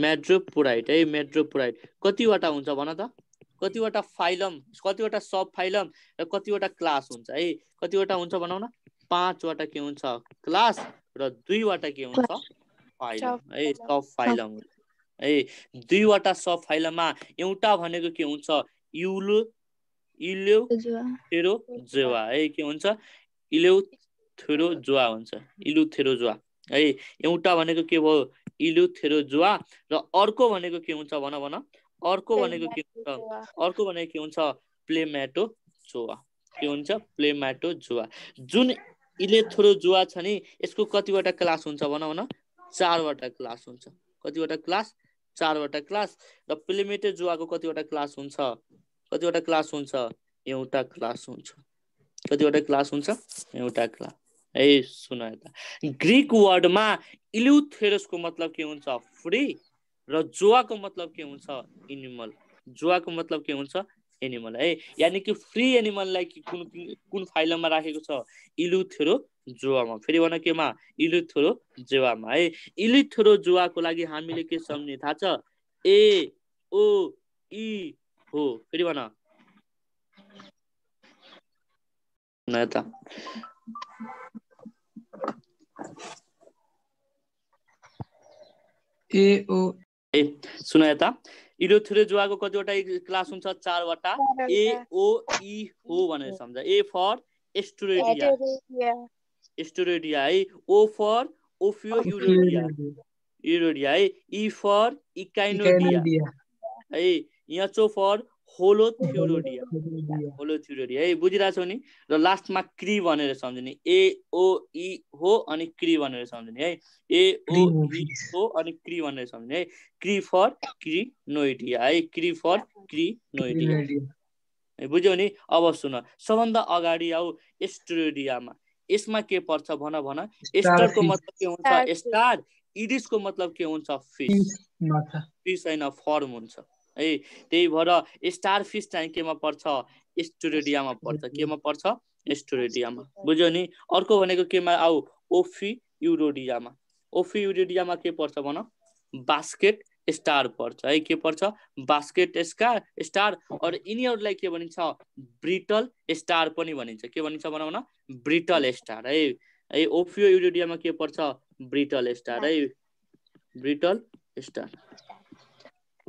मेट्रोपुराइट है मेट्रोपुराइट कतिवटा हुन्छ भन त कतिवटा फाइलम कतिवटा सब फाइलम र कतिवटा क्लास हुन्छ है कतिवटा हुन्छ भनौँ न पाँचवटा के हुन्छ क्लास र दुईवटा के हुन्छ फाइलम है सब फाइलम हुन्छ है दुईवटा सब फाइलममा एउटा भनेको के हुन्छ युलो इल्यो थेरो है के हुन्छ इल्यो थेरो जोवा हुन्छ इलु थेरो जोवा है एउटा भनेको के भयो जुवा र अर्को भनेको के हुन्छ भन भन अर्को भनेको के हुन्छ अर्को भनेको के हुन्छ प्लेम्याटो जुवा के हुन्छ प्लेम्याटो जुवा जुन जुवा छ नि यसको कतिवटा क्लास हुन्छ भन भन चारवटा क्लास हुन्छ कतिवटा क्लास चारवटा क्लास र प्लेमेटो जुवाको कतिवटा क्लास हुन्छ कतिवटा क्लास हुन्छ एउटा क्लास हुन्छ कतिवटा क्लास हुन्छ एउटा क्लास ए सुन यता ग्रिक वर्डमा इल्युथेरसको मतलब के हुन्छ फ्री र जुवाको मतलब के हुन्छ एनिमल जुवाको मतलब के हुन्छ एनिमल है यानि कि फ्री एनिमललाई कुन कुन फाइलमा राखेको छ इलुथेरो जुवामा फेरि भन केमा इलुथेरो जुवामा है इलुथेरो जुवाको लागि हामीले के सम्झने थाहा छ ए ओ इ हो फेरि भन यता ए ओ ए सुन यता इडोथुरे जुवाको कतिवटा क्लास हुन्छ चारवटा ए ओ इ हो भनेर सम्झ ए फर एस्टुरेडिया एस्टुरेडिया है ओ फर ओफियो युरोडिया युरोडिया है इ फर इकाइनोडिया है यचो फर होलो होलोथ्योलोडिया है बुझिरहेको छौ नि र लास्टमा क्री भनेर सम्झिने एओई हो e, अनि क्री भनेर सम्झिने है एओई हो e, अनि क्री भनेर सम्झिने है क्री फर क्रिनोइडिया है क्री फर क्रिनोइडिया है बुझ्यौ नि अब सुन सबभन्दा अगाडि आऊ एस्ट्रोडियामा यसमा के पर्छ भन भन एस्टरको मतलब के हुन्छ स्टार इडिसको मतलब के हुन्छ फिस फिस होइन फर्म हुन्छ है त्यही भएर स्टार फिस चाहिँ केमा पर्छ एस्टोरेडियामा पर्छ केमा पर्छ एस्टोरेडियामा बुझ्यो नि अर्को भनेको केमा आऊ ओफी युरोडियामा ओफी युरोडियामा के पर्छ भन बास्केट स्टार पर्छ है के पर्छ बास्केट स्टार स्टार अरू यिनीहरूलाई के भनिन्छ ब्रिटल स्टार पनि भनिन्छ के भनिन्छ भनौँ न ब्रिटल स्टार है है ओफियो युरोडियामा के पर्छ ब्रिटल स्टार है ब्रिटल स्टार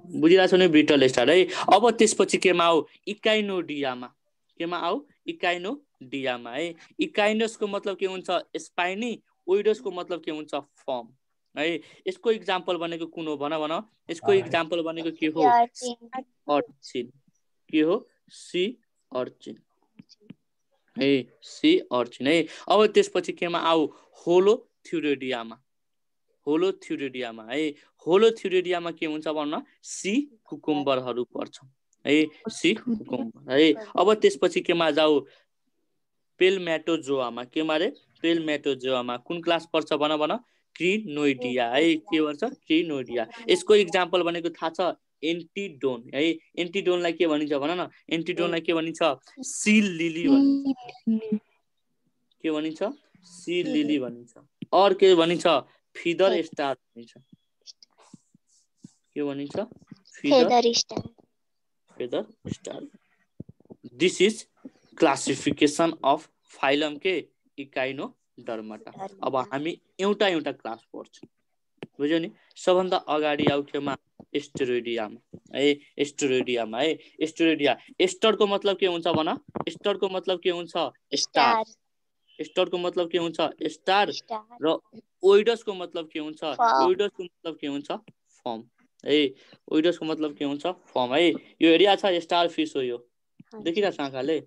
बुझिरहेको छ नि ब्रिटल स्टार है अब त्यसपछि केमा आऊ इकाइनोडियामा केमा आऊ इकाइनोडियामा है इकाइनोसको मतलब के हुन्छ स्पाइनी ओइडोसको मतलब के हुन्छ फर्म है यसको इक्जाम्पल भनेको कुन हो भन भन यसको इक्जाम्पल भनेको के हो अर्चिन के हो सी अर्चिन है सी अर्चिन है अब त्यसपछि केमा आऊ होलो थ्युरोडियामा होलोथ्युरिडियामा है होलोथ्युरिडियामा के हुन्छ भन्न सी कुकुम्बरहरू पर्छ है सी कुकुम्बर है अब त्यसपछि केमा जाऊ पेलमेटोजोआमा केमा रे पेलमेटोजोआमा कुन क्लास पर्छ भन भन क्रिनोइडिया है के भन्छ क्रिनोइडिया यसको इक्जाम्पल भनेको थाहा छ एन्टिडोन है एन्टिडोनलाई के भनिन्छ भन न एन्टिडोनलाई के भनिन्छ सी लिली भनिन्छ के भनिन्छ सी लिली भनिन्छ अरू के भनिन्छ फिदर स्टार भनिन्छ के भनिन्छ feather star feather star this is classification of phylum के डर्मटा अब हामी एउटा एउटा क्लास पढ्छौँ बुझ्यो नि सबभन्दा अगाडि आउँथ्योमा एस्टेरोडियामा है एस्टेरोडियामा है एस्टेरोडिया एस्टरको मतलब के हुन्छ भन एस्टरको मतलब के हुन्छ स्टार स्टरको मतलब के हुन्छ स्टार र ओइडसको मतलब के हुन्छ ओइडसको मतलब के हुन्छ फर्म है ओइडसको मतलब के हुन्छ फर्म है यो एरिया छ स्टार फिस हो यो देखिरहेको छ आँखाले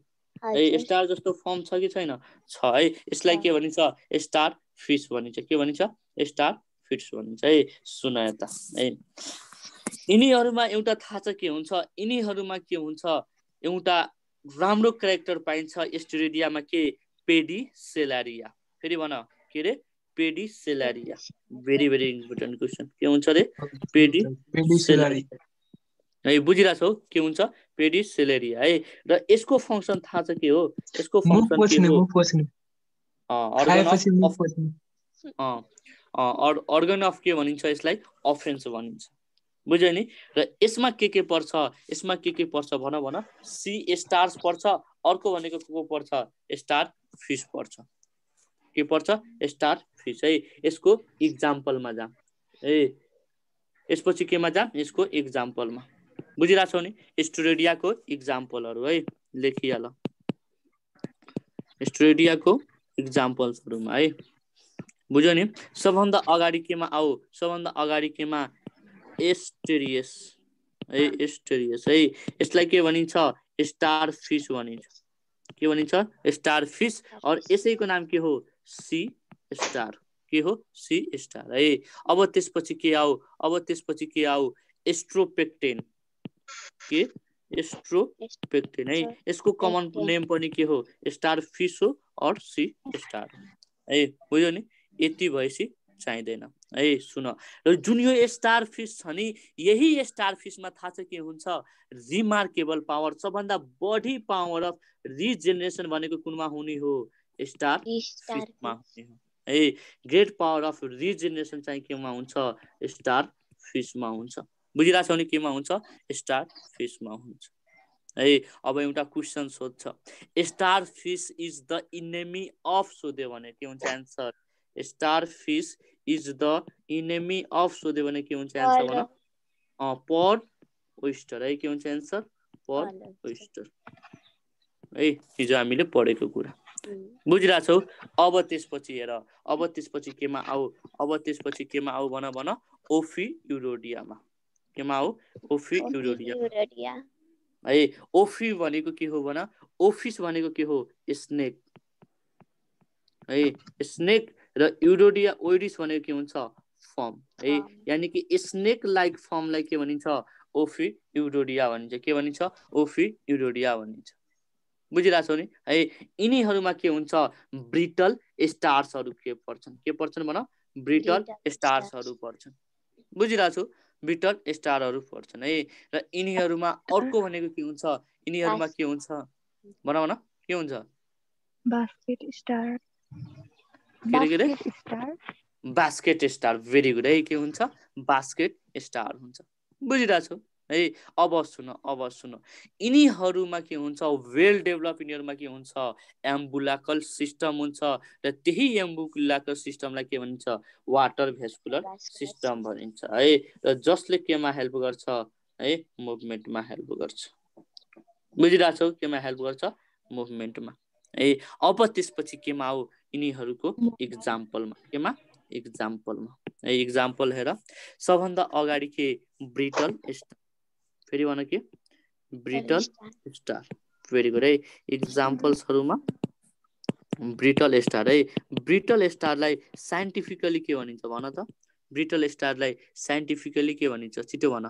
है स्टार जस्तो फर्म छ कि छैन छ है यसलाई के भनिन्छ स्टार फिस भनिन्छ के भनिन्छ स्टार फिट्स भनिन्छ है यता है यिनीहरूमा एउटा थाहा छ के हुन्छ यिनीहरूमा के हुन्छ एउटा राम्रो क्यारेक्टर पाइन्छ एस्टेरियामा के पेडी सेलारिया फेरि भन के अरे pedicellaria very very important question के हुन्छ अरे पेडी सेलारिया है बुझिरहेको छौ के हुन्छ पेडी सेलेरिया है र यसको फङ्सन थाहा छ के हो यसको फङ्सन अर्गन अफ के भनिन्छ यसलाई अफेन्स भनिन्छ बुझ्यो नि र यसमा के के पर्छ यसमा के के पर्छ भन भन सी स्टार्स पर्छ अर्को भनेको को पर्छ स्टार फिस पर्छ के पर्छ स्टार फिस है यसको इक्जाम्पलमा जाम ए यसपछि केमा जाम यसको इक्जाम्पलमा बुझिरहेको छौ नि स्टुरेडियाको इक्जाम्पलहरू है लेखिहाल स्टुरेडियाको इक्जाम्पल्सहरूमा है बुझ्यो नि सबभन्दा अगाडि केमा आऊ सबभन्दा अगाडि केमा एस्टेरियस है एस्टेरियस है यसलाई के भनिन्छ स्टार फिस भनिन्छ के भनिन्छ स्टार फिस और यसैको नाम के हो सी स्टार के हो सी स्टार है अब त्यसपछि के आऊ अब त्यसपछि के आऊ एस्ट्रोपेक्टेन के एस्ट्रोपेक्टेन है यसको कमन नेम पनि के हो स्टार फिस हो अर सी स्टार है बुझ्यो नि यति भएपछि चाहिँदैन है सुन र जुन यो स्टार फिस छ नि यही स्टार फिसमा थाहा छ के हुन्छ रिमार्केबल पावर सबभन्दा बढी पावर अफ रिजेनेरेसन भनेको कुनमा हुने हो स्टार फिसमा हुने हो है ग्रेट पावर अफ रिजेनेरेसन चाहिँ केमा हुन्छ स्टार फिसमा हुन्छ बुझिरहेको छ भने केमा हुन्छ स्टार फिसमा हुन्छ है अब एउटा क्वेसन सोध्छ starfish is the enemy of सोध्यो भने के हुन्छ answer star starfish is the enemy of सोध्यो भने के हुन्छ एन्सर भन पर ओइस्टर है के हुन्छ एन्सर पर ओइस्टर है हिजो हामीले पढेको कुरा बुझिरहेछौ अब त्यसपछि हेर अब त्यसपछि केमा आऊ अब त्यसपछि केमा आऊ भन भन ओफी युरोडियामा केमा आऊ ओफी युरोडिया है ओफी भनेको के हो भन ओफिस भनेको के हो स्नेक है स्नेक र युरोडिया ओइडिस भनेको के हुन्छ फर्म है यानि कि स्नेक लाइक फर्मलाई के भनिन्छ ओफी युरोडिया भनिन्छ के भनिन्छ ओफी युरोडिया भनिन्छ बुझिरहेको छौ नि है यिनीहरूमा के हुन्छ ब्रिटल स्टार्सहरू के पर्छन् के पर्छन् भन ब्रिटल स्टार्सहरू पर्छन् बुझिरहेको छु ब्रिटल स्टारहरू पर्छन् है र यिनीहरूमा अर्को भनेको के हुन्छ यिनीहरूमा के हुन्छ भन न के हुन्छ के अरे बास्केट स्टार भेरी गुड है के हुन्छ बास्केट स्टार हुन्छ बुझिरहेको छु है अब सुन अब सुन यिनीहरूमा के हुन्छ वेल डेभलप यिनीहरूमा के हुन्छ एम्बुलाकल सिस्टम हुन्छ र त्यही एम्बुलाकल सिस्टमलाई के भनिन्छ वाटर भेस्कुलर सिस्टम भनिन्छ है र जसले केमा हेल्प गर्छ है मुभमेन्टमा हेल्प गर्छ बुझिरहेको छौ केमा हेल्प गर्छ मुभमेन्टमा ए अब त्यसपछि केमा हो यिनीहरूको इक्जाम्पलमा केमा इक्जाम्पलमा ए इक्जाम्पल हेर सबभन्दा अगाडि के ब्रिटल स्टार फेरि भन के ब्रिटल स्टार भेरी गुड है इक्जाम्पल्सहरूमा ब्रिटल स्टार है ब्रिटल स्टारलाई साइन्टिफिकली के भनिन्छ भन त ब्रिटल स्टारलाई साइन्टिफिकली के भनिन्छ छिटो भन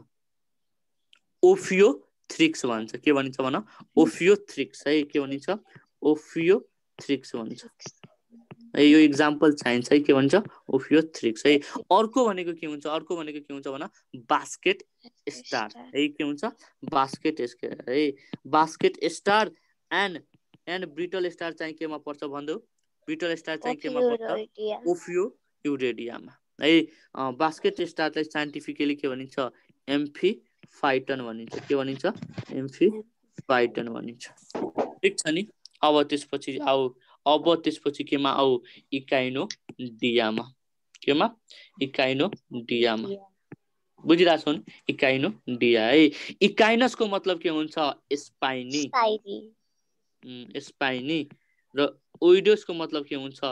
ओफियो थ्रिक्स भन्छ के भनिन्छ भन ओफियो थ्रिक्स है के भनिन्छ ओफियो थ्रिक्स भन्छ है यो इक्जाम्पल चाहिन्छ है के भन्छ ओफियो थ्रिक्स है अर्को भनेको के हुन्छ अर्को भनेको के हुन्छ भन बास्केट स्टार है के हुन्छ बास्केट स्टार है basket star and and brittle star चाहिँ केमा पर्छ भन्दो ब्रिटल स्टार चाहिँ केमा पर्छ ओफियो युरेडियामा है बास्केट स्टारलाई साइन्टिफिकली के भनिन्छ एम्फी फाइटन भनिन्छ के भनिन्छ एम्फी फाइटन भनिन्छ ठिक छ नि अब त्यसपछि आऊ अब त्यसपछि केमा आऊ इकाइनो डियामा केमा इकाइनो डियामा बुझिरहेको छ इकाइनो डिया है इकाइनसको मतलब के हुन्छ स्पाइनी स्पाइनी र ओइडोसको मतलब के हुन्छ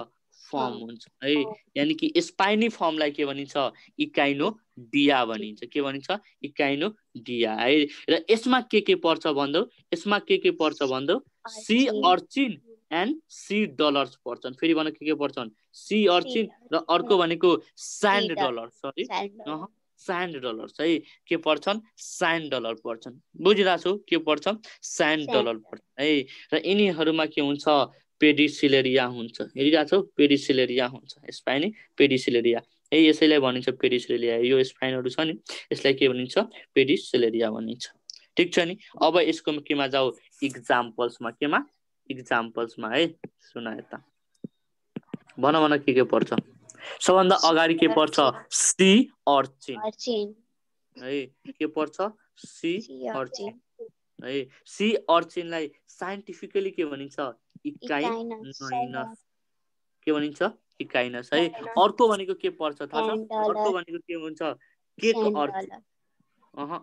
फर्म हुन्छ है यानि कि स्पाइनी फर्मलाई के भनिन्छ इकाइनो डिया भनिन्छ के भनिन्छ इकाइनो डिया है र यसमा के के पर्छ भन्दौ यसमा के के पर्छ भन्दौ sea urchin and sea dollars पर्छन् फेरि भन के के पर्छन् सी अर्चिन र अर्को भनेको sand dollar sorry sand dollars है के पर्छन् स्यान्ड डलर पर्छन् बुझिरहेको छु के पर्छ स्यान्ड डलर पर्छ है र यिनीहरूमा के हुन्छ पेडिसिलेरिया हुन्छ हेरिरहेको छौ पेडिसिलेरिया हुन्छ स्पाइनी पेडिसिलेरिया है यसैलाई भनिन्छ पेडिसिलेरिया यो स्पाइनहरू छ नि यसलाई के भनिन्छ पेडिसिलेरिया भनिन्छ ठिक छ नि अब यसको केमा जाऊ इक्जाम्पल्समा केमा इक्जाम्पल्समा है सुन यता भन भन के के पर्छ सबभन्दा अगाडि के पर्छ सी अर्चिन है के पर्छ सी अर्चिन है सी अर्चिनलाई साइन्टिफिकली के भनिन्छ के भनिन्छ इकाइनस है अर्को भनेको के पर्छ थाहा छ अर्को भनेको के हुन्छ cake urchin uh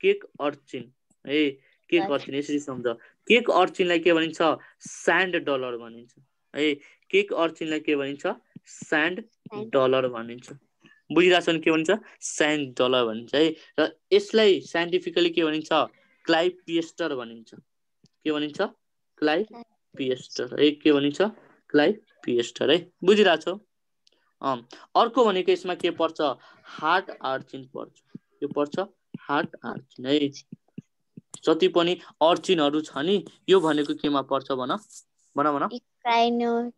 cake urchin है केक अर्चिन यसरी सम्झ केक अर्चिनलाई के भनिन्छ स्यान्ड डलर भनिन्छ है केक अर्चिनलाई के भनिन्छ स्यान्ड डलर भनिन्छ बुझिरहेको छ भने के भनिन्छ स्यान्ड डलर भनिन्छ है र यसलाई साइन्टिफिकली के भनिन्छ क्लाइभ पिएस्टर भनिन्छ के भनिन्छ क्लाइभ पिएस्टर ए के भनिन्छ क्लाइभ पिएस्टर है बुझिरहेको छौ अर्को भनेको यसमा के पर्छ हार्ट आर्चिन पर्छ यो पर्छ हार्ट आर्चिन है जति पनि अर्चिनहरू छ नि यो भनेको केमा पर्छ भन भन भन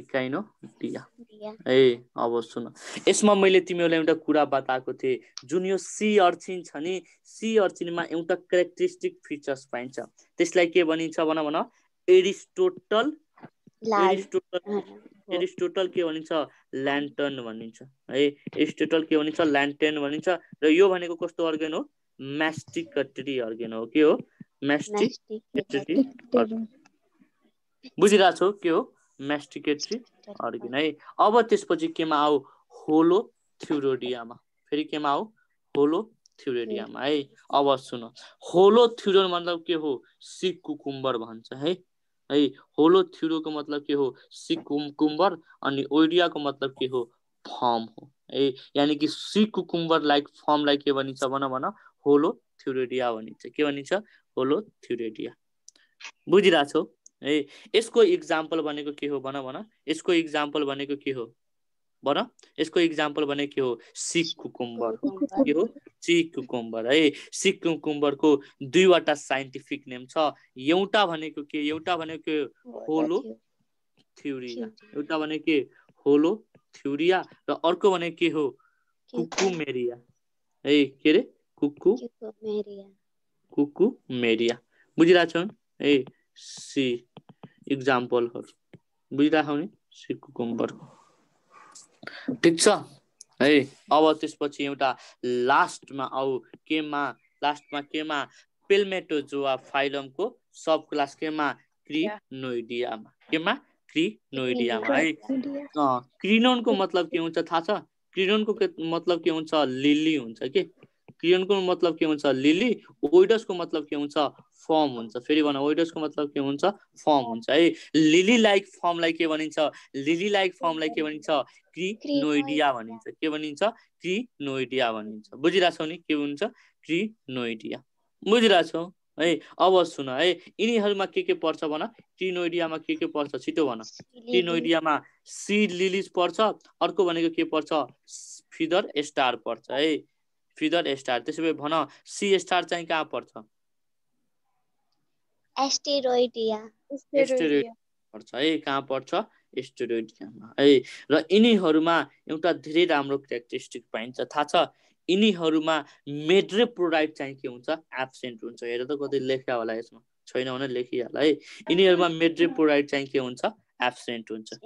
इकाइनो दिया ए अब सुन यसमा मैले तिमीहरूलाई एउटा कुरा बताएको थिएँ जुन यो सी अर्चिन छ नि सी अर्चिनमा एउटा क्यारेक्टरिस्टिक फिचर्स पाइन्छ त्यसलाई के भनिन्छ भन भन एरिस्टोटल एरिस्टोटल एरिस्टोटल के भनिन्छ ल्यान्टन भनिन्छ है एरिस्टोटल के भनिन्छ ल्यान्टन भनिन्छ र यो भनेको कस्तो अर्गेन हो म्यास्टिकटरी अर्गेन हो के हो म्यास्टिक बुझिरहेको छौ के हो मेस्टिकेट्री अर्गिन है अब त्यसपछि केमा आऊ होलो थ्युरोडियामा फेरि केमा आऊ होलो थ्युरोडियामा है अब सुन होलो थ्युरो मतलब के हो सिक कुकुम्बर भन्छ है है होलो थ्युरोको मतलब के हो सिक कुकुम्बर अनि ओडियाको मतलब के हो फर्म हो है यानि कि सिक कुकुम्बर लाइक फर्मलाई के भनिन्छ भन भन होलो थ्युरेडिया भनिन्छ के भनिन्छ होलो थ्युरेडिया बुझिरहेको छौ है यसको इक्जाम्पल भनेको के हो भन भन यसको इक्जाम्पल भनेको के हो भन यसको इक्जाम्पल भनेको के हो सिख कुकुम्बर के हो सिख कुकुम्बर है सिख कुकुम्बरको दुईवटा साइन्टिफिक नेम छ एउटा भनेको के एउटा भनेको होलो थ्युरिया एउटा भने के होलो थ्युरिया र अर्को भने के हो कुकुमेरिया है के अरे कुकु कुकुमेरिया बुझिरहेको छौँ है सी इक्जाम्पलहरू बुझिरहेको नि सिकुकुम्बर ठिक छ है अब त्यसपछि एउटा लास्टमा आऊ केमा लास्टमा केमा पेल्मेटोजोवा फाइलमको सब क्लास केमा क्रिनोइडियामा केमा क्रिनोइडियामा है क्रिनोनको मतलब के हुन्छ थाहा छ क्रिनोनको मतलब के हुन्छ लिली हुन्छ कि क्रियोनको मतलब के हुन्छ लिली ओइडसको मतलब के हुन्छ फर्म हुन्छ फेरि भनौँ ओइडसको मतलब के हुन्छ फर्म हुन्छ है लिली लाइक फर्मलाई के भनिन्छ लिली लाइक फर्मलाई के भनिन्छ क्रिनोइडिया भनिन्छ के भनिन्छ क्रिनोइडिया भनिन्छ बुझिरहेछौ नि के हुन्छ क्रिनोइडिया बुझिरहेछौ है अब सुन है यिनीहरूमा के के पर्छ भन ट्रिनोइडियामा के के पर्छ छिटो भन ट्रिनोइडियामा सी लिलिज पर्छ अर्को भनेको के पर्छ फिदर स्टार पर्छ है फिदर स्टार त्यसो भए भन सी स्टार चाहिँ कहाँ पर्छ एस्टेरोइडिया पर्छ है कहाँ पर्छ एस्टेरोइडियामा है र यिनीहरूमा एउटा धेरै राम्रो क्यारेक्टरिस्टिक पाइन्छ थाहा छ यिनीहरूमा मेड्रे प्रोडाइट चाहिँ के हुन्छ एब्सेन्ट हुन्छ हेर त कतै लेख्या होला यसमा छैन भने लेखिहाल है यिनीहरूमा मेड्रे प्रोडाइट चाहिँ के हुन्छ एब्सेन्ट हुन्छ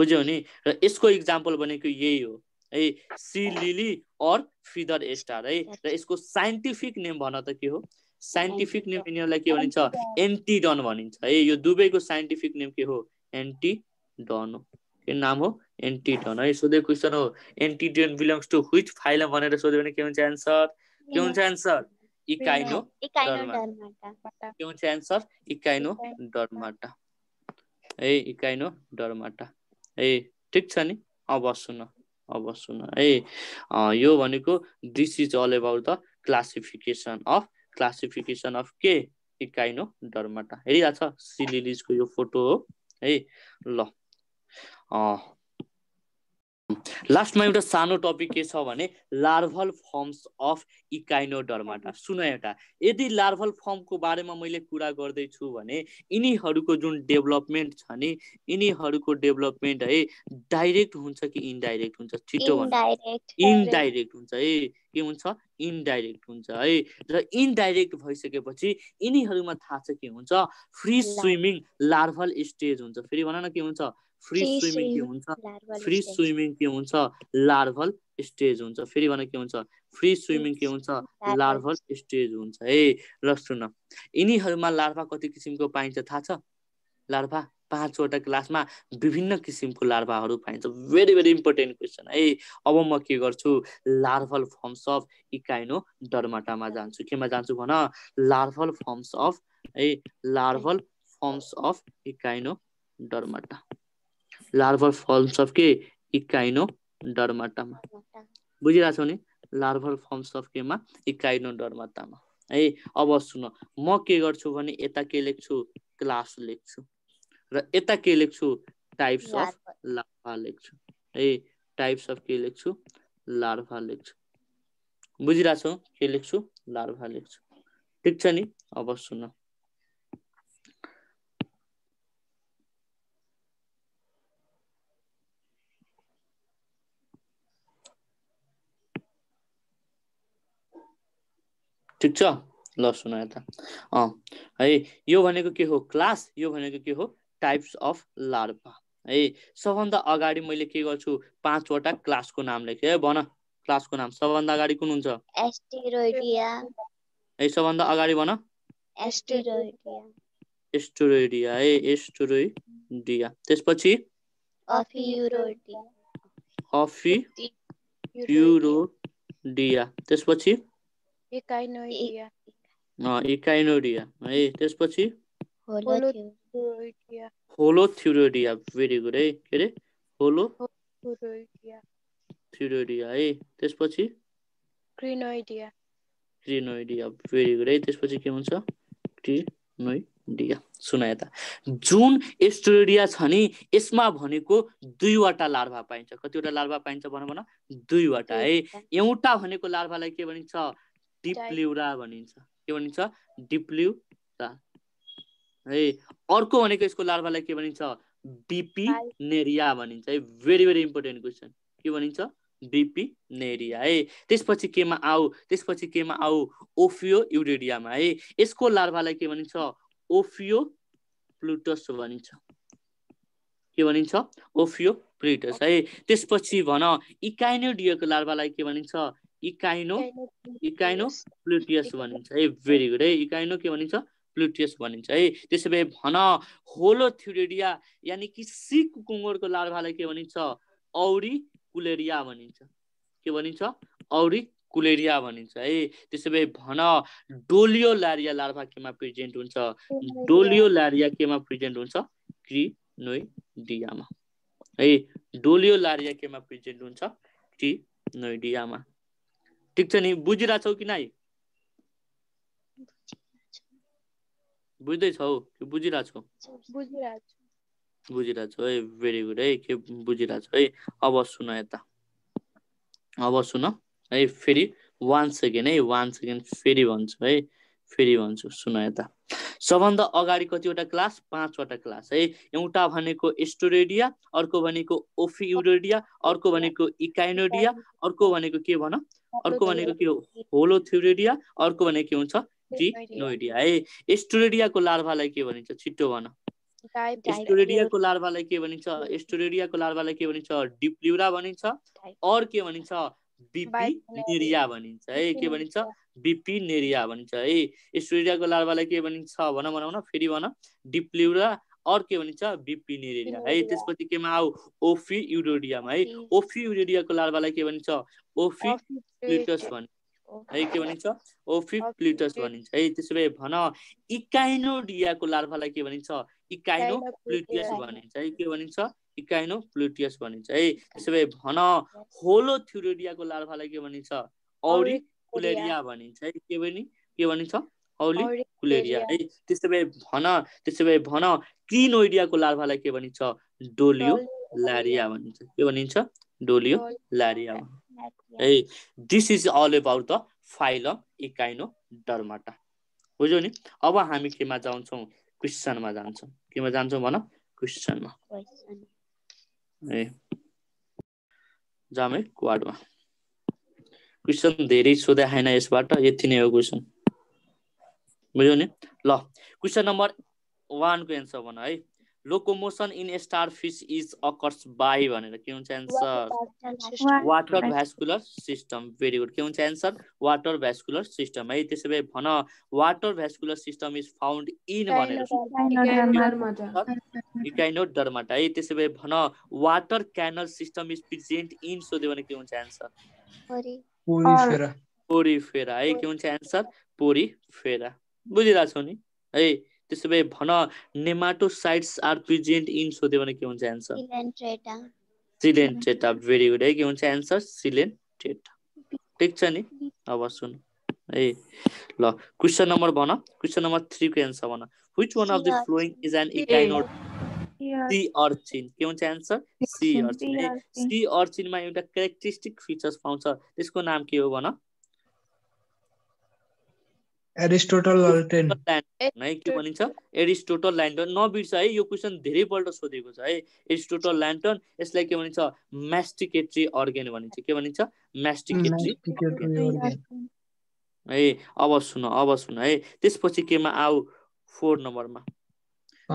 बुझ्यौ नि र यसको इक्जाम्पल भनेको यही हो है sea lily or feather star है र यसको साइन्टिफिक नेम भन त के हो साइन्टिफिक नेम यिनीहरूलाई के भनिन्छ एन्टिडन भनिन्छ है यो दुवैको साइन्टिफिक नेम के हो एन्टिडन हो के नाम हो एन्टिडन है सोधेको क्वेसन हो Antedon belongs to which phylum भनेर सोध्यो भने के हुन्छ एन्सर के हुन्छ एन्सर इकाइनो के हुन्छ एन्सर इकाइनो डरमाटा है इकाइनो डर्माटा है ठिक छ नि अब सुन अब सुन है यो भनेको this is all about the classification of classification of के इकाइनो डर्माटा हेरिरहेको छ सिलिलिजको यो फोटो हो है ल लास्टमा एउटा सानो टपिक के छ भने लार्भल फर्म्स अफ इकाइनोडर्माटा सुन एउटा यदि लार्भल फर्मको बारेमा मैले कुरा गर्दैछु भने यिनीहरूको जुन डेभलपमेन्ट छ नि यिनीहरूको डेभलपमेन्ट है डाइरेक्ट हुन्छ कि इन्डाइरेक्ट हुन्छ छिटो इन्डाइरेक्ट हुन्छ है के हुन्छ इन्डाइरेक्ट हुन्छ है र इन्डाइरेक्ट भइसकेपछि यिनीहरूमा थाहा छ के हुन्छ फ्री स्विमिङ लार्भल स्टेज हुन्छ फेरि भन न के हुन्छ फ्री स्विमिङ के हुन्छ फ्री स्विमिङ के हुन्छ लार्भल स्टेज हुन्छ फेरि भने के हुन्छ फ्री स्विमिङ के हुन्छ लार्भल स्टेज हुन्छ है ल सुन यिनीहरूमा लार्भा कति किसिमको पाइन्छ थाहा छ लार्भा पाँचवटा क्लासमा विभिन्न किसिमको लार्भाहरू पाइन्छ भेरी भेरी इम्पोर्टेन्ट क्वेसन है अब म के गर्छु लार्भल फर्म्स अफ इकाइनो डरमाटामा जान्छु केमा जान्छु भन लार्भल फर्म्स अफ है larval forms of Echinodermata larval forms of के इकाइनो डरमाटामा बुझिरहेको नि लार्भल फर्म्स अफ केमा इकाइनो डरमाटामा है अब सुन म के गर्छु भने यता के लेख्छु क्लास लेख्छु र यता के लेख्छु टाइप्स अफ लार्भा लेख्छु है टाइप्स अफ के लेख्छु लार्भा लेख्छु बुझिरहेको के लेख्छु लार्भा लेख्छु ठिक छ नि अब सुन ठिक छ ल सुन यता अँ है यो भनेको के हो क्लास यो भनेको के हो टाइप्स अफ लार्पा है सबभन्दा अगाडि मैले के गर्छु पाँचवटा क्लासको नाम लेखेँ है भन क्लासको नाम सबभन्दा अगाडि कुन हुन्छ है सबभन्दा अगाडि भन एस्टोरोइडिया है एस्टोरोइडिया त्यसपछि अफियुरोडिया त्यसपछि एकाइनोइडिया एकाइनोडिया है त्यसपछि होलोथ्युरोडिया भेरी गुड है के अरे होलो थ्युरोडिया है त्यसपछि क्रिनोइडिया क्रिनोइडिया भेरी गुड है त्यसपछि के हुन्छ क्रिनोइडिया सुन यता जुन एस्टोरिडिया छ नि यसमा भनेको दुईवटा लार्भा पाइन्छ कतिवटा लार्भा पाइन्छ भनौँ भन दुईवटा है एउटा भनेको लार्भालाई के भनिन्छ डिप्लिउरा भनिन्छ के भनिन्छ डिप्लिउरा है अर्को भनेको यसको लार्भालाई के भनिन्छ नेरिया भनिन्छ है भेरी भेरी इम्पोर्टेन्ट क्वेसन के भनिन्छ नेरिया है त्यसपछि केमा आऊ त्यसपछि केमा आऊ ओफियो युरेडियामा है यसको लार्भालाई के भनिन्छ ओफियो प्लुटस भनिन्छ के भनिन्छ ओफियो प्लुटस है त्यसपछि भन इकाइनोडियोको लार्भालाई के भनिन्छ इकाइनो इकाइनो प्लुटियस भनिन्छ है भेरी गुड है इकाइनो के भनिन्छ प्लुटियस भनिन्छ है त्यसो भए भन होलो थ्युरेडिया यानि कि सिक कुङ्गोरको लार्भालाई के भनिन्छ औरी कुलेरिया भनिन्छ के भनिन्छ औरी कुलेरिया भनिन्छ है त्यसो भए भन डोलियो लारिया लार्भा केमा प्रेजेन्ट हुन्छ डोलियो लारिया केमा प्रेजेन्ट हुन्छ क्रिनोइडियामा है डोलियो लारिया केमा प्रेजेन्ट हुन्छ क्रिनोइडियामा ठिक छ नि बुझिरहेछौ कि नाइ बुझ्दैछौ बुझिरहेछौ बुझिरहेछौ है भेरी गुड है के बुझिरहेछौ है अब सुन यता अब सुन है फेरि वान सेकेन्ड है वान सेकेन्ड फेरि भन्छु है फेरि भन्छु सुन यता सबभन्दा अगाडि कतिवटा क्लास पाँचवटा क्लास है एउटा भनेको एस्टोरेडिया अर्को भनेको ओफियुरेडिया अर्को भनेको इकाइनोडिया अर्को भनेको के भन अर्को भनेको के हो थ्युरेडिया अर्को भनेको के हुन्छ जिनोइडिया है एस्टोरेडियाको लार्भालाई के भनिन्छ छिट्टो भन एस्टोरेडियाको लार्भालाई के भनिन्छ एस्टोरेडियाको लार्भालाई के भनिन्छ डिप्ल्युरा भनिन्छ अरू के भनिन्छ बिपी नेरिया भनिन्छ है के भनिन्छ बिपी नेरिया भनिन्छ है यो लार्वालाई के भनिन्छ भन भनौँ न फेरि भन डिप्लिउरा अरू के भनिन्छ बिपी नेरिया है त्यसपछि केमा आऊ ओफी युरोडियामा है ओफी युरोडियाको लार्वालाई के भनिन्छ ओफी भनिन्छ है के भनिन्छ ओफी प्लुटस भनिन्छ है त्यसो भए भन इकाइनोडियाको लार्भालाई के भनिन्छ इकाइनो प्लुटियस भनिन्छ है के भनिन्छ इकाइनो प्लुटियस भनिन्छ है त्यसो भए भन होलो थ्युरेरियाको लार्भालाई के भनिन्छ औरी कुलेरिया भनिन्छ है के भने के भनिन्छ औली कुलेरिया है त्यसो भए भन त्यसो भए भन क्रिनोइडियाको लार्भालाई के भनिन्छ डोलियो लारिया भनिन्छ के भनिन्छ डोलियो लारिया है this is all about the phylum Echinodermata बुझ्यौ नि अब हामी केमा जान्छौँ क्रिस्चियनमा जान्छौँ केमा जान्छौँ भन क्रिस्चियनमा ए जामे क्वाडमा क्रिस्चियन धेरै सोधे छैन यसबाट यति नै हो क्वेसन बुझ्यौ नि ल क्वेसन नम्बर वानको एन्सर भन है locomotion in starfish is occurs by भनेर के हुन्छ answer water vascular system very good के हुन्छ एन्सर वाटर भ्यास्कुलर सिस्टम है त्यसो भए भन water vascular system is found in भनेर इकाइनोट डर्माटा है त्यसो भए भन water canal system is present in सोध्यो भने के हुन्छ एन्सर फेरा है के हुन्छ एन्सर फेरा बुझिरहेको छौ नि है त्यसो भए भन नेमाटोसाइट्स आर प्रेजेन्ट इन सोध्यो भने के हुन्छ एन्सर सिलेन्ट्रेटा भेरी गुड है के हुन्छ एन्सर सिलेन्ट्रेटा ठिक छ नि अब सुन ए ल क्वेसन नम्बर भन क्वेसन नम्बर थ्रीको एन्सर भन which one of the following is an echinoid sea urchin के हुन्छ एन्सर सी अर्चिन ए सी अर्चिनमा एउटा क्यारेक्टरिस्टिक फिचर्स पाउँछ त्यसको नाम के हो भन एरिस्टोटल ल्यान्डटन है के भनिन्छ एरिस्टोटल नबिर्स है यो क्वेसन धेरैपल्ट सोधेको छ है एरिस्टोटल ल्यान्टन यसलाई के भनिन्छ म्यास्टिकेट्री अर्गेन भनिन्छ के भनिन्छ म्यास्टिकेट्री है अब सुन अब सुन है त्यसपछि केमा आऊ फोर नम्बरमा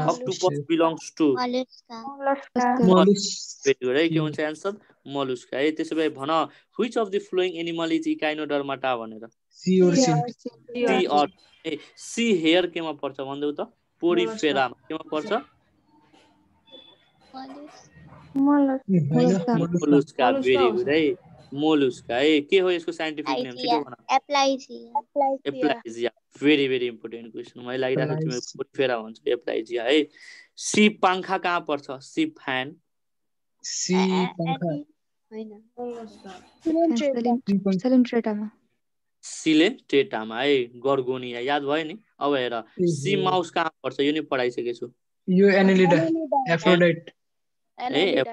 octopus belongs to very good है के हुन्छ एन्सर मलुस्का है त्यसो भए भन which of the following animal is Echinodermata भनेर sea urchin sea or sea hare केमा पर्छ भन्दै त पोरी पोरिफेरामा केमा पर्छ मोलुस्का भेरी गुड है मोलुस्का ए के हो यसको साइन्टिफिक नेम छिटो भन Aplysia very very important question मलाई लागिरहेको थियो तिम्रो पोरिफेरा भन्छ एप्लाइजिया है सी पाङ्खा कहाँ पर्छ सी फ्यान सी पाङ्खा होइन सीले टेटामा है गर्गोनिया याद भयो नि अब हेर सी माउस कहाँ पर्छ यो नि पढाइसकेछु यो एनिलिडा एफ्रोडाइट ए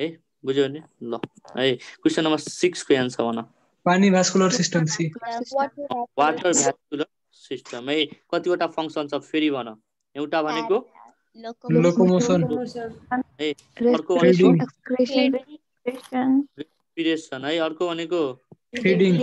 ए बुझ्यो नि ल है क्वेसन नम्बर 6 को आन्सर भन पानी vascular system C water vascular system है कतिवटा फंक्शन छ फेरि भन एउटा भनेको लोकोमोसन है अर्को भनेको एक्सक्रेसन रेस्पिरेसन है अर्को भनेको फिडिङ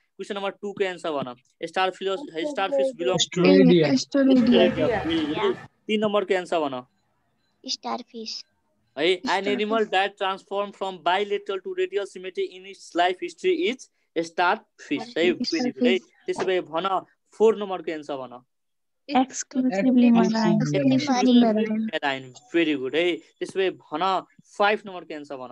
क्वेश्चन नम्बर टूको एन्सर भन star star starfish belong तीन नंबर के आंसर बना स्टार फिस है an animal that transform from bilateral to radial symmetry in its life history is starfish है है त्यसो भए भन फोर नम्बरको एन्सर भन भेरी गुड है त्यसो भए भन फाइभ नम्बरको एन्सर भन